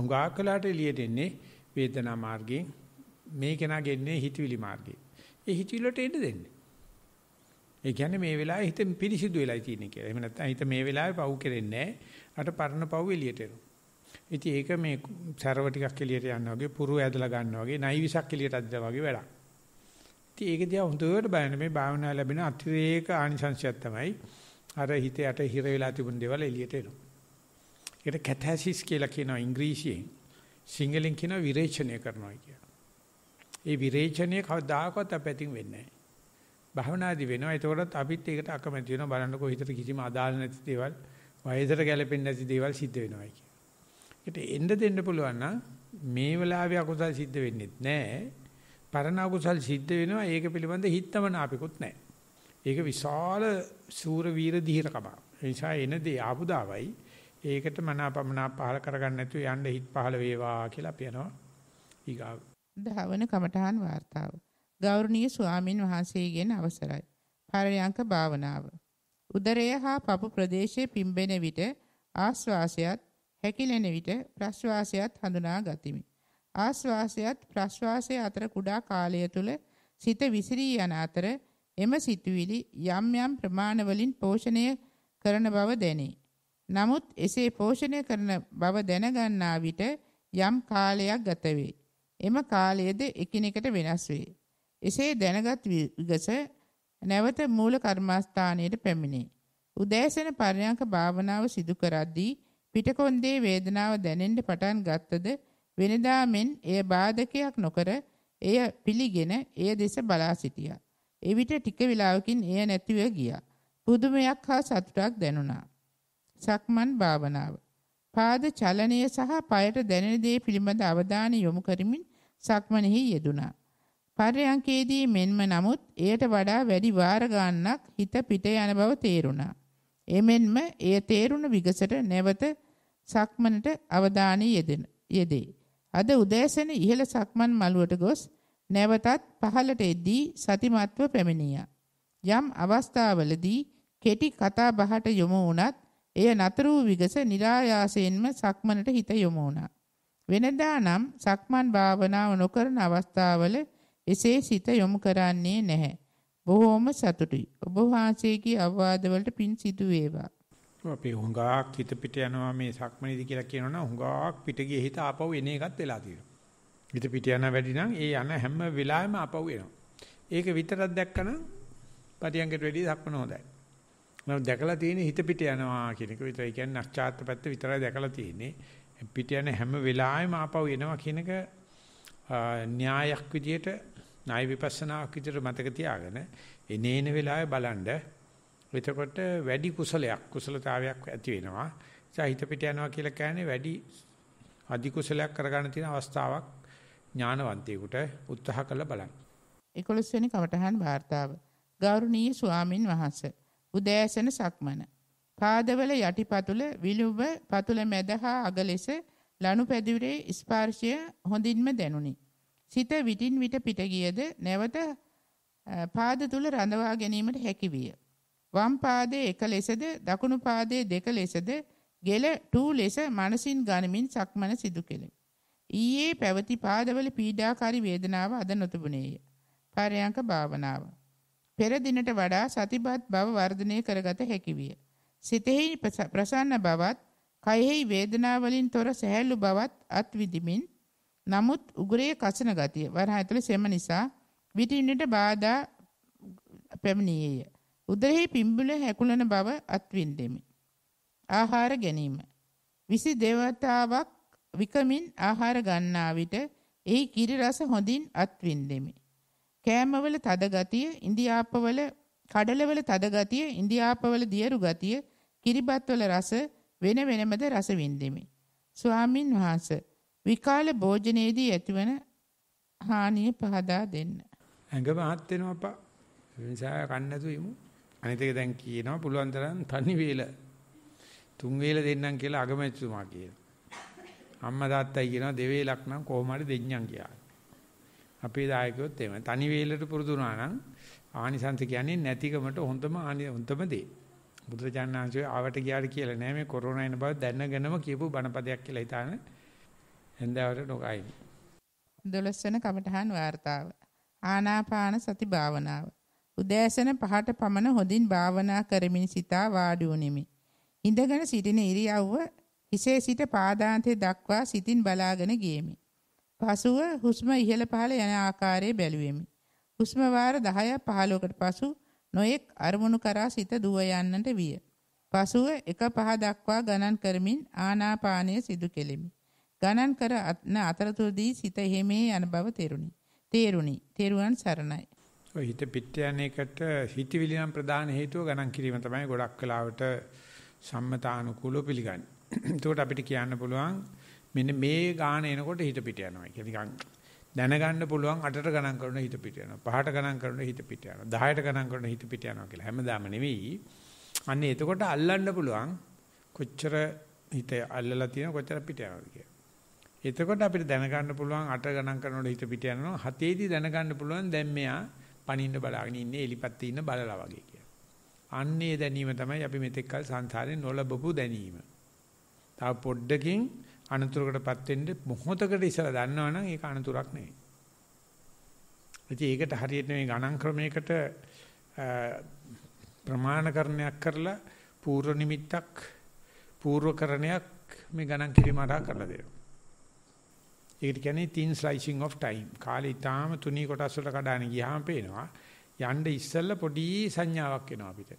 උඟාක් කලකට එළියට එන්නේ වේදනා මාර්ගයෙන් මේ කෙනා ගෙන්නේ හිතවිලි මාර්ගයෙන්. ඒ හිතවිලට එන්න දෙන්න. ඒ කියන්නේ මේ වෙලාවේ හිත පිරිසිදු වෙලා තියෙන කියලා. එහෙම නැත්නම් හිත මේ වෙලාවේ පවු කෙරෙන්නේ අට පරණ පවු එළියට එනවා. ඉතින් ඒක මේ සරව ටිකක් එළියට යනවා වගේ පුරු ඇදලා ගන්නවා වගේ නයි විසක් එළියට අදලා වගේ වැඩක්. ඉතින් ඒක දිහා හොඳට බලන්න මේ භාවනා ලැබෙන අතිරේක ආනිසංශයක් තමයි අර හිත යට හිර වෙලා තිබුණ දේවල් එළියට එනවා. ඒකට කැතැසිස් කියලා කියනවා ඉංග්‍රීසියෙන්. සිංහලෙන් කියනවා විරේචනය කරනවා කියලා. ඒ විරේචනය කවදාකවත් අපැතින් වෙන්නේ නැහැ. භාවනාදි වෙනවා. එතකොටත් අපිත් ඒකට අකමැති වෙනවා. බලන්නකෝ හිතට කිසිම අදාළ නැති දේවල්, වයසට ගැලපෙන්නේ නැති දේවල් සිද්ධ වෙනවා කියලා. ඒකට එන්න දෙන්න පුළුවන් නම් මේ වෙලාවේ අකුසල් සිද්ධ වෙන්නේ නැහැ. පරණ අකුසල් සිද්ධ වෙනවා ඒක පිළිබඳ හිතමනාපිකුත් නැහැ. ඒක විශාල සූර වීර දීහිර කම. ඒ නිසා එන දේ ආපුදාවයි ඒකට මනාපමනා පහල කරගන්න නැතුව යන්න හිත පහල වේවා කියලා අපි යනවා. ඊගාව. ධාවන කමඨහන් වார்த்தාව. ගෞරවනීය ස්වාමින් වහන්සේගෙන් අවසරයි. පරයන්ක භාවනාව. උදරය හා පපු ප්‍රදේශයේ පිම්බෙන විට ආශ්වාසයත් හැකිලෙන විට ප්‍රශ්වාසයත් හඳුනා ගතිමි. ආස්වාසයත් ප්‍රස්වාසය අතර කුඩා කාලය තුල සිත විසිරී යන අතර එම සිතුවිලි යම් යම් ප්‍රමාණවලින් පෝෂණය කරන බව දැනේ. නමුත් එසේ පෝෂණය කරන බව දැනගන්නා විට යම් කාලයක් ගත වේ. එම කාලයේද එකිනෙකට වෙනස් වේ. එසේ දැනගත් විගස නැවත මූල කර්මාස්ථානයට පැමිණේ. උදෑසන පරයන්ක භාවනාව සිදු කරද්දී පිටකොන්දේ වේදනාව දැනෙන්න පටන් ගත්තද වෙනදා මෙන් එය බාධකයක් නොකර එය පිළිගෙන එය දෙස බලා සිටියා. එවිට ටික වේලාවකින් එය නැතිව ගියා. පුදුමයක් හා සතුටක් දැනුණා. සක්මන් භාවනාව. පාද චලනය සහ පයට දැනෙන දේ පිළිබඳ අවධානය යොමු කරමින් සක්මනෙහි යෙදුණා. පර්යංකේදී මෙන්ම නමුත් එයට වඩා වැඩි වාර ගන්නක් හිත පිට යන බව තේරුණා. එමෙන්ම එය තේරුණ විගසට නැවත සක්මනට අවධානය යෙදෙන යෙදේ. අද උදෑසන ඉහළ සක්මන් මළුවට ගොස් නැවතත් පහළට එද්දී සතිමත්ව පැමිණියා. යම් අවස්ථාවලදී කෙටි කතා බහට යොමු වුණත් එය නතර වූ විගස નિરાයාසයෙන්ම සක්මනට හිත යොමු වුණා. වෙනදා නම් සක්මන් භාවනාව නොකරන අවස්ථාවල එසේ සිත යොමු කරන්නේ නැහැ. බොහෝම සතුටුයි. ඔබ වහන්සේගේ අවවාදවලට පින් සිදු වේවා. අපි හුඟක් හිත පිට යනවා මේ සක්මනේදි කියලා කියනවනම් හුඟක් පිට ගියේ හිත ආපහු එන එකත් වෙලා තියෙනවා. හිත පිට යන වැඩි නම් ඒ යන හැම වෙලාවෙම ආපහු එනවා. ඒක විතරක් දැක්කනම් පරියංගට වැඩි සක්මන හොඳයි. මම දැකලා තියෙන්නේ හිත පිට යනවා කියන එක විතරයි. කියන්නේ අස්චාත්ත පැත්ත විතරයි දැකලා තියෙන්නේ. පිට යන හැම වෙලාවෙම ආපහු එනවා කියන එක න්‍යායක් විදියට ණය විපස්සනාක් විදියට මතක තියාගෙන එනේන වෙලාවේ බලන්නේ එතකොට වැඩි කුසලයක් කුසලතාවයක් ඇති වෙනවා. ඒ හිත පිට යනවා කියලා කියන්නේ වැඩි අධි කුසලයක් කරගන්න තියෙන අවස්ථාවක් ඥානවන්තයෙකුට උත්සාහ කරලා බලන්න. 11 වෙනි කමඨහන් වාර්තාව. ගෞරවනීය ස්වාමින් වහන්සේ. උදෑසන සක්මන. පාදවල යටිපතුල විලුඹ පතුල මැද හා අග ලෙස ලනු පැදුරේ ස්පර්ශය හොඳින්ම දැනුනි. සිත විටින් විට පිට ගියද නැවත පාද තුල රඳවා ගැනීමට හැකි විය. වම් පාදයේ එක ලෙසද දකුණු පාදයේ දෙක ලෙසද ගෙල 2 ලෙස මනසින් ගනිමින් සක්මන සිදු කෙලෙමි. ඊයේ පැවති පාදවල පීඩාකාරී වේදනාව අද නොතිබුණේය. පරයන්ක භාවනාව. පෙර දිනට වඩා සතිපත් බව වර්ධනය කරගත හැකි විය. සිතෙහි ප්‍රසන්න බවත්, කයෙහි වේදනා වලින් තොර සැහැල්ලු බවත් අත්විදිමින් නමුත් උගුරේ කසන ගතිය වරහ ඇතුළේ සෙම නිසා විටින් විට බාධා පැමිණියේය. උදරෙහි පිම්බුල හැකුලන බව අත්විඳෙමි. ආහාර ගැනීම. 20 දේවතාවක් විකමින් ආහාර ගන්නා විට එහි කිරි රස හොඳින් අත්විඳෙමි. කෑමවල තද ගතිය, ඉන්දියාපවල කඩලවල තද ගතිය, ඉන්දියාපවල දියරු ගතිය, කිරිබත්වල රස වෙන වෙනමද රස විඳෙමි. ස්වාමින් වහන්සේ විකාල භෝජනයේදී ඇතිවන හානිය පහදා දෙන්න. ඇඟ මහත් වෙනවපා. ඒ නිසා කන්න නැතුව ඉමු. අනිත් එක දැන් කියනවා පුළුවන් තරම් තනි වේල තුන් වේල දෙන්නම් කියලා අගමැතිතුමා කියනවා. අම්මා තාත්තා කියනවා දෙවේලක් නම් කොහොම හරි දෙන්නම් කියලා. අපේ දායකයොත් එහෙම තනි වේලට පුරුදු වුණා නම් ආනිසංස කියන්නේ නැතිකමට හොඳම ආනි හොඳම දේ. බුදුරජාණන් වහන්සේ ආවට ගියාට කියලා නෑ මේ කොරෝනා එන බව දැනගෙනම කියපු බණපදයක් කියලා හිතාන හන්දාවට නොකයි. 12 වෙනි කමඨහන් වාර්තාව. ආනාපාන සති භාවනාව. උදෑසන පහට පමණ හොඳින් භාවනා කරමින් සිතා වාඩි වුනිමි. ඉඳගෙන සිටින ඉරියව්ව හිසේ සිට පාදාන්තය දක්වා සිතින් බලාගෙන ගියෙමි. පසුව හුස්ම ඉහළ පහළ යන ආකාරයේ බැලුවෙමි. හුස්ම වාර 10 15කට පසු නොඑක් අරමුණු කරා සිත දුව යන්නට විය. පසුව එක පහ දක්වා ගණන් කරමින් ආනාපානය සිදු කෙලිමි. ගණන් කර අතරතුරදී සිත හිමේ යන බව තේරුණි. තේරුණි. තේරුවන් සරණයි. ඔය හිත පිට යන එකට හිතවිලි නම් ප්‍රධාන හේතුව ගණන් කිරීම තමයි ගොඩක් කලාවට සම්මතානුකූලව පිළිගන්නේ. එතකොට අපිට කියන්න පුළුවන් මෙන්න මේ ගාන එනකොට හිත පිට යනවා. ඒක නිකන් දැනගන්න පුළුවන් 8ට ගණන් කරන හිත පිට යනවා. 5ට ගණන් කරන හිත පිට යනවා. 10ට ගණන් කරන හිත පිට යනවා කියලා. හැමදාම නෙවෙයි. අන්න එතකොට අල්ලන්න පුළුවන් කොච්චර හිත අල්ලලා තියෙන කොච්චර පිට යනවද කියලා. එතකොට අපිට දැනගන්න පුළුවන් 8 ගණන් කරනකොට හිත පිට යනවා. 7 දැනගන්න පුළුවන් දැන් මෙයා පණින්න බලාගෙන ඉන්නේ එලිපැත්තේ ඉන්න බලලා වගේ කියලා. අන්නේ දැනීම තමයි අපි මෙතෙක් කල සංසාරේ නොලබපු දැනීම. තව පොඩ්ඩකින් අනතුරකටපත් වෙන්න මොහොතකට ඉස්සලා දන්නවනම් ඒක අනතුරක් නෙවෙයි. ඉතින් ඒකට හරියට මේ ගණන් ක්‍රමයකට ප්‍රමාණකරණයක් කරලා පූර්ව නිමිත්තක් පූර්වකරණයක් මේ ගණන් කිරීම අරහ කරලා දෙනවා. ඒකට කියන්නේ thin slicing of time. කාලය ඊටාම තුනී කොටස් වලට කඩාන ගියාම පේනවා යන්න ඉස්සෙල්ලා පොඩි සංඥාවක් එනවා අපිට.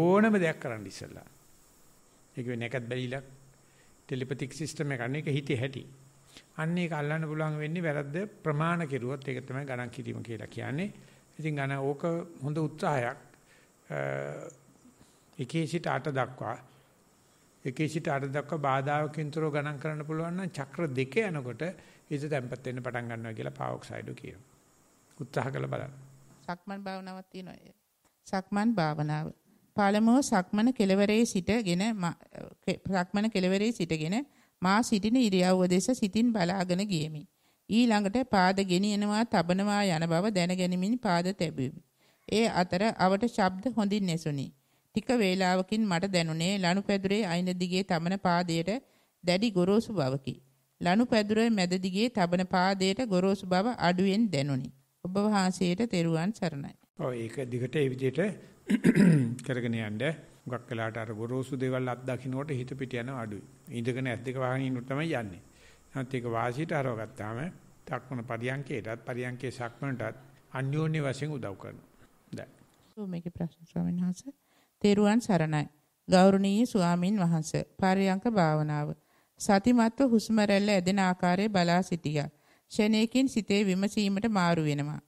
ඕනම දෙයක් කරන්න ඉස්සෙල්ලා. ඒක වෙන එකත් බැලිලා ටෙලිපතික් සිස්ටම් එක අනේක හිතේ හැටි. අන්න ඒක අල්ලන්න පුළුවන් වෙන්නේ වැරද්ද ප්‍රමාණ කෙරුවොත් ඒක තමයි ගණන් කිරීම කියලා කියන්නේ. ඉතින් ගණන් ඕක හොඳ උත්සාහයක්. එකේ සිට අට දක්වා එකේ සිට අට දක්වා බාධාවකින් තොරව ගණන් කරන්න පුළුවන් නම් චක්‍ර දෙක යනකොට හිත තැම්පත් වෙන්න පටන් ගන්නවා කියලා පාවොක්සයිඩ් කියනවා. උත්සාහ කරලා බලන්න. සක්මන් භාවනාවක් තියෙනවා. සක්මන් භාවනාව. පළමුව සක්මන කෙලවරේ සිටගෙන සක්මන කෙලවරේ සිටගෙන මා සිටින ඉරියව්ව දෙස සිතින් බලාගෙන ගියමි. ඊළඟට පාද ගෙනියනවා තබනවා යන බව දැනගැනීමින් පාද තැබුවෙමි. ඒ අතර අවට ශබ්ද හොඳින් ඇසුනි. ටික වේලාවකින් මට දැනුනේ ලනුපැදුරේ අයින දිගේ තමන පාදයට දැඩි ගොරෝසු බවකි. ලනුපැදුරේ මැද දිගේ තබන පාදයට ගොරෝසු බව අඩුවෙන් දැනුනි. ඔබ වහන්සේට තෙරුවන් සරණයි. ඔව් ඒක දිගට ඒ විදිහට කරගෙන යන්න. මුගක් වෙලාට අර ගොරෝසු දේවල් අත් දකින්නකොට හිත පිට යන අඩුයි. ඉඳගෙන ඇස් දෙක වහගෙන ඉන්නු තමයි යන්නේ. නැත්නම් ඒක වාසියට අරව ගත්තාම දක්වන පරියන්කේටත් පරියන්කේ සක්මනටත් අන්‍යෝන්‍ය වශයෙන් උදව් කරනවා. දැන්. ඔව් මේකේ ප්‍රශ්න ස්වාමීන් වහන්සේ තෙරුවන් සරණයි. ගෞරවනීය ස්වාමින් වහන්සේ. පාරයන්ක භාවනාව. සතිමත්ව හුස්ම රැල්ල ඇදෙන ආකාරය බලා සිටියා. ෂණේකින් සිතේ විමසීමට මාරු වෙනවා.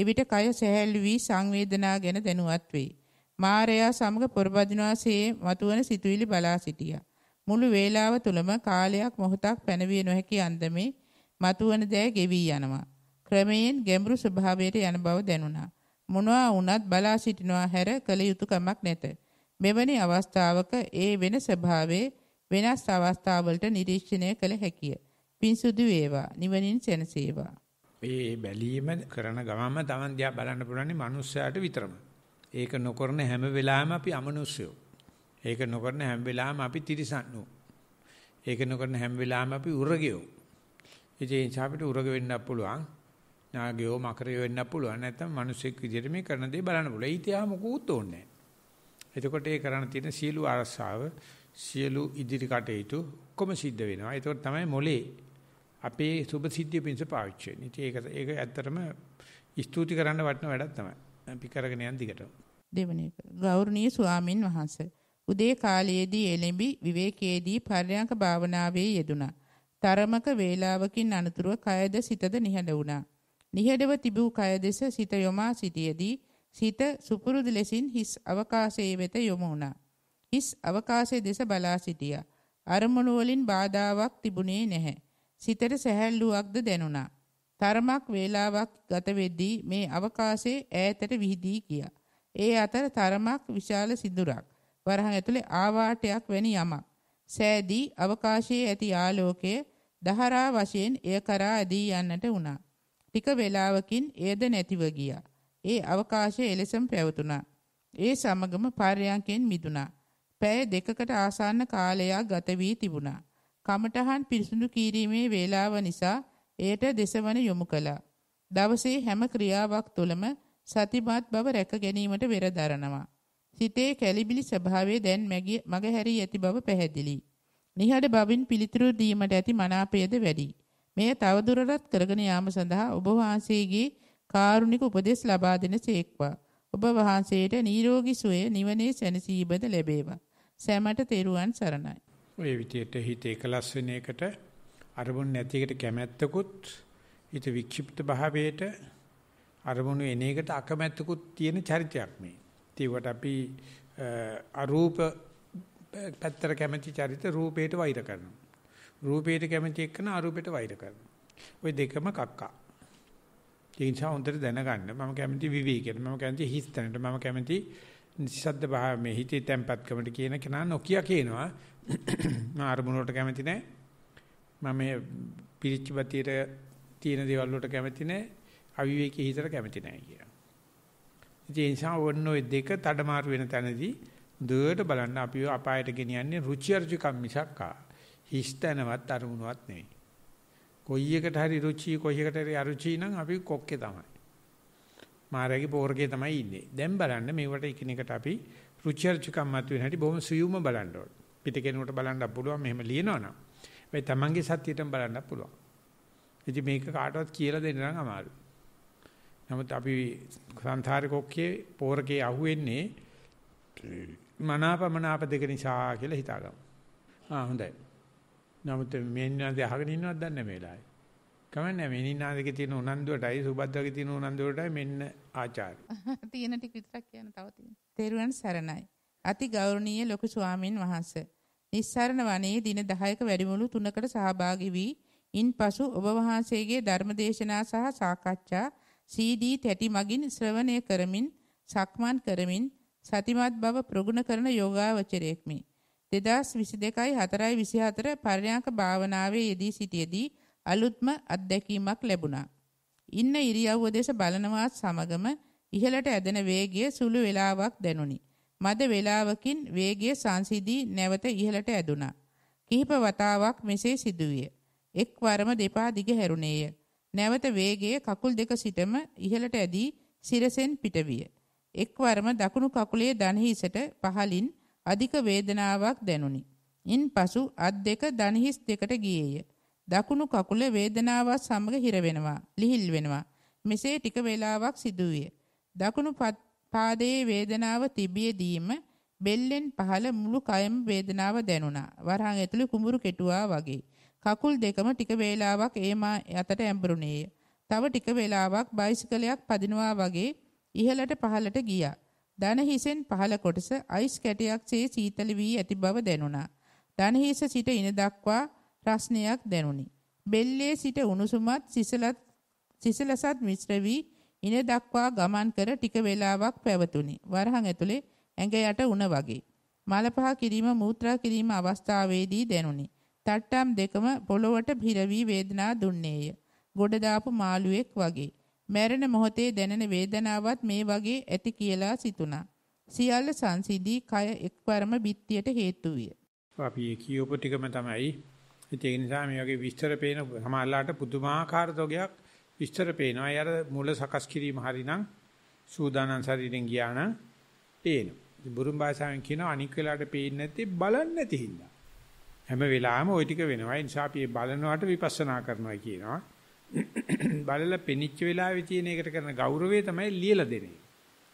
එවිට කය සැහැල්ලු වී සංවේදනා ගැන දැනුවත් වෙයි. මායя සමග පොරබදිනාසේ මතුවන සිතුවිලි බලා සිටියා. මුළු වේලාව තුලම කාලයක් මොහොතක් පැනවිය නොහැකි අන්දමේ මතුවන දෑ ගෙවි යනවා. ක්‍රමයෙන් ගැඹුරු ස්වභාවයට යන බව දැනුණා. මොනවා වුණත් බලා සිටිනවා හැර කල යුතුයකමක් නැත. මෙවැනි අවස්ථාවක ඒ වෙන ස්වභාවයේ වෙනස් අවස්ථාවලට නිරීක්ෂණය කළ හැකිය. පින් සුදු වේවා. නිවනින් සැනසේවා. මේ බැලීම කරන ගමම Taman දිහා බලන්න පුළන්නේ මිනිස්සයාට විතරම. ඒක නොකරන හැම වෙලාවෙම අපි අමනුෂ්‍යයෝ. ඒක නොකරන හැම වෙලාවෙම අපි තිරිසන්නෝ. ඒක නොකරන හැම වෙලාවෙම අපි උරගයෝ. ඉතින් අපිට උරග වෙන්න පුළුවන්. නාගයෝ මකරයෝ වෙන්න පුළුවන්. නැත්නම් මිනිස්සෙක් විදිහට මේ කරන දේ බලන්න පුළුවන්. ඊට යා මොකුත් ඕනේ නැහැ. එතකොට ඒ කරණ තියෙන සියලු ආරස්සාව සියලු ඉදිරි කටයුතු ඔක්කොම සිද්ධ වෙනවා. ඒතකොට තමයි මොලේ අපේ සුභ සිද්ධිය පිණිස පාවිච්චි වෙන්නේ. ඒක ඒක ඇත්තටම ස්තුති කරන්න වටන වැඩක් තමයි. අපි කරගෙන යන දිගටම. දෙවෙනි එක ගෞරවනීය ස්වාමින් වහන්සේ උදේ කාලයේදී එළඹි විවේකයේදී පර්යංක භාවනාවේ යෙදුණා. තරමක වේලාවකින් අනතුරුව කයද සිතද නිහඬ වුණා. නිහඬව තිබූ කය දෙස සිත යොමා සිටියේදී සිත සුපුරුදු ලෙසින් හිස් අවකාශයේ වෙත යොමු වුණා. හිස් අවකාශයේ දෙස බලා සිටියා. අරමුණු වලින් බාධාාවක් තිබුණේ නැහැ. සිතට සැහැල්ලුවක්ද දැනුණා. තරමක් වේලාවක් ගත වෙද්දී මේ අවකාශයේ ඈතට විහිදී ගියා. ඒ අතර තරමක් විශාල සිඳුරක් වරහන් ඇතුලේ ආවාටයක් වැනි යමක් සෑදී අවකාශයේ ඇති ආලෝකය දහරා වශයෙන් එය කරා ඇදී යන්නට වුණා. ටික වේලාවකින් එයද නැතිව ගියා. ඒ අවකාශය එලෙසම පැවතුණා. ඒ සමගම පාරයන්කෙන් මිදුණා. පැය දෙකකට ආසන්න කාලයක් ගත වී තිබුණා. කමඨහන් පිරිසුදු කිරීමේ වේලාව නිසා එයට දෙසවන යොමු කළා. දවසේ හැම ක්‍රියාවක් තුළම සතිමත් බව රැක ගැනීමට වෙර දරනවා. සිතේ කැලිබිලි ස්වභාවය දැන් මගහැරී ඇති බව පැහැදිලි. නිහඬ බවින් පිළිතුරු දීමට ඇති මනාපයද වැඩි. මෙය තවදුරටත් කරගෙන යාම සඳහා ඔබ වහන්සේගේ කාරුණික උපදෙස් ලබා දෙන සේක්වා. ඔබ වහන්සේට නිරෝගී සුවය නිවනේ සැනසීමද ලැබේවා. සෑමට තෙරුවන් සරණයි. ඔය විදියට හිත එකලස් වෙන එකට අරමුණ නැති එකට කැමැත්තකුත් හිත වික්ෂිප්ත භාවයට අරමුණු එන එකට අකමැත්තකුත් තියෙන චරිතයක් මේ. ඒකට අපි අරූප පැත්තට කැමැති චරිත රූපයට වෛර කරනවා. රූපයට කැමැති එක්කන අරූපයට වෛර කරනවා. ওই දෙකම කක්කා. ඒ නිසා හොඳට දැනගන්න මම කැමති විවේකයට මම කැමති හිස් තැනට මම කැමති නිසද්ද භාව මේ හිතේ තැම්පත්කමට කියන කෙනා නොකිය කියනවා මම අරමුණ වලට කැමති නැහැ මම මේ පිරිච්ච බතියට තියෙන දේවල් වලට කැමති නැහැ අවිවේකී හිතට කැමති නැහැ කියලා. ඒ නිසා ඔන්න ඔය දෙක මාරු වෙන තැනදී දුවට බලන්න අපිව අපායට ගෙනියන්නේ රුචි අරුචිකම් මිසක් ආ හිස්තනවත් අරමුණවත් නෙවෙයි. කොයි එකට හරි රුචි කොයි එකට හරි අරුචි නම් අපි කොක්කේ තමයි. මායාවේ පෝරකේ තමයි ඉන්නේ. දැන් බලන්න මේවට එකිනෙකට අපි රුචි අරුචිකම් මත වෙන හැටි බොහොම සියුම්ව බලන්න ඕන. පිටකේනුවට බලන්න පුළුවන් මෙහෙම ලියනවනම්. මේ තමන්ගේ සත්‍යයටම බලන්න පුළුවන්. ඉතින් මේක කාටවත් කියලා දෙන්න නම් අමාරුයි. නමුත් අපි සංසාරේ කොක්කේ පෝරකේ අහුවෙන්නේ මනාපමනාප දෙක නිසා කියලා හිතාගමු. ආ හොඳයි. නමුත් මෙන්නාද අහගෙන ඉන්නවද දන්නේ මේ වෙලාවේ. කමන්නේ මෙන්නාදගේ තියෙන උනන්දුවටයි සුබද්දගේ තියෙන උනන්දුවටයි මෙන්න ආචාර්ය. තියෙන ටික විතරක් කියන තව තියෙන. තෙරුවන් සරණයි. අති ගෞරවනීය ලොකු ස්වාමින් වහන්සේ. නිස්සරණ වනයේ දින 10ක වැඩිමුළු තුනකට සහභාගී වී ඉන්පසු ඔබ වහන්සේගේ ධර්මදේශනා සහ සාකච්ඡා CD තැටි මගින් ශ්‍රවණය කරමින් සක්මන් කරමින් සතිමත් බව ප්‍රගුණ කරන යෝගාවචරයෙක් මේ 2022යි 4යි 24 පර්යාංක භාවනාවේ යෙදී සිටියේදී අලුත්ම අත්දැකීමක් ලැබුණා. ඉන්න ඉරියව්ව දෙස බලනවත් සමගම ඉහළට ඇදෙන වේගය සුළු වේලාවක් දැනුනි. මද වේලාවකින් වේගය සංසිඳී නැවත ඉහළට ඇදුණා. කිහිප වතාවක් මෙසේ සිදුවිය. එක්වරම දෙපා දිග හැරුණේය. නැවත වේගයේ කකුල් දෙක සිටම ඉහළට ඇදී සිරසෙන් පිටවිය. එක්වරම දකුණු කකුලේ දණහිසට පහලින් අධික වේදනාවක් දැනුනි. ඉන්පසු අත් දෙක දණහිස් දෙකට ගියේය. දකුණු කකුල වේදනාවත් සමග හිර වෙනවා, ලිහිල් වෙනවා. මෙසේ ටික වේලාවක් සිදුවේ. දකුණු පාදයේ වේදනාව තිබියදීම බෙල්ලෙන් පහළ මුළු කයම වේදනාව දැනුණා. වරහන් ඇතුළේ කුඹුරු කෙටුවා වගේ. කකුල් දෙකම ටික වේලාවක් ඒමා යතට ඇඹරුණේය. තව ටික වේලාවක් බයිසිකලයක් පදිනවා වගේ ඉහළට පහළට ගියා. ධන හිසෙන් පහළ කොටස අයිස් කැටයක්සේ සීතල වී ඇති බව දැනුණා. ධන හිස සිට ඉන දක්වා රස්නයක් දැනුනි. බෙල්ලේ සිට උණුසුමත් සිසලත් සිසලසත් මිශ්‍ර වී ඉන දක්වා ගමන් කර ටික වේලාවක් පැවතුනි. වරහන් ඇතුලේ ඇඟ යට උණ වගේ. මල පහ කිරීම මූත්‍රා කිරීම අවස්ථාවේදී දැනුනි. තට්ටම් දෙකම පොළොවට හිර වී වේදනා දුන්නේය. ගොඩ දාපු මාළුවෙක් වගේ. මැරෙන මොහොතේ දැනෙන වේදනාවත් මේ වගේ ඇති කියලා සිතුණා. සියල්ල සංසිඳී කය එක්වරම බිත්තියට හේතු විය. අපි කියෝප ටිකම තමයි. ඒ නිසා මේ වගේ විස්තර පේන සමාල්ලාට පුදුමාකාර තෝගයක් විස්තර පේනවා. ඒ අර මුල සකස් කිරීම හරිනම් සූදානම් ශරීරෙන් ගියා නම් පේනවා. බුරුම් භාෂාවෙන් කියනවා අනික් වෙලාවට පේන්නේ නැති බලන්නේ නැති හින්දා. හැම වෙලාවෙම ওই ටික වෙනවා. ඒ නිසා අපි බලනවට විපස්සනා කරනවා කියනවා. බලලා පෙනිච්ච වෙලාවේ තියෙන එකට කරන ගෞරවය තමයි ලියලා දෙන්නේ.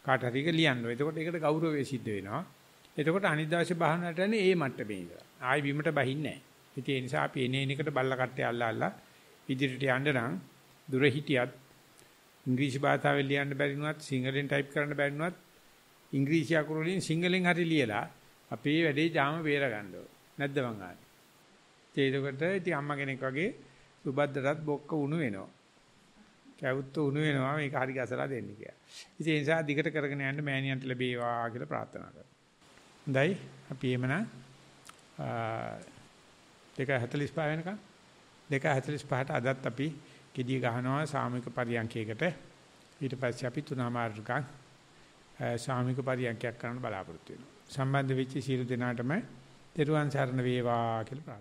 කාට හරි එක ලියන්න. එතකොට ඒකට ගෞරවය සිද්ධ වෙනවා. එතකොට අනිද්දාශ බහනට යන්නේ ඒ මට්ටමේ ඉඳලා. ආයි බිමට බහින්නේ නැහැ. ඒ නිසා අපි එන එන එකට බල්ලා කට්ටේ අල්ලා අල්ලා ඉදිරියට යන්න නම් දුර හිටියත් ඉංග්‍රීසි භාෂාවෙන් ලියන්න බැරි වුණත් සිංහලෙන් ටයිප් කරන්න බැරි වුණත් ඉංග්‍රීසි අකුරු වලින් සිංහලෙන් හරි ලියලා අපේ වැඩේ ජාම බේර ගන්න ඕන. නැද්ද මං ආන්නේ? ඒකට ඉතින් අම්මා කෙනෙක් වගේ සුබද්දටත් බොක්ක උණු වෙනවා. කැවුත්ත උණු වෙනවා මේක හරි ගසලා දෙන්න කියලා. ඉතින් ඒ නිසා දිගට කරගෙන යන්න මෑණියන්ට ලැබේවා කියලා ප්‍රාර්ථනා කරනවා. හොඳයි අපි එමනම් 2:45 වෙනකන් 2:45ට අදත් අපි gediy ගහනවා සාමික පරියන්කයකට. ඊට පස්සේ අපි තුනමාර්ගකම් සාමික පරියන්කයක් කරන්න බලාපොරොත්තු වෙනවා. සම්බන්ධ වෙච්ච සියලු දෙනාටම තෙරුවන් සරණ වේවා කියලා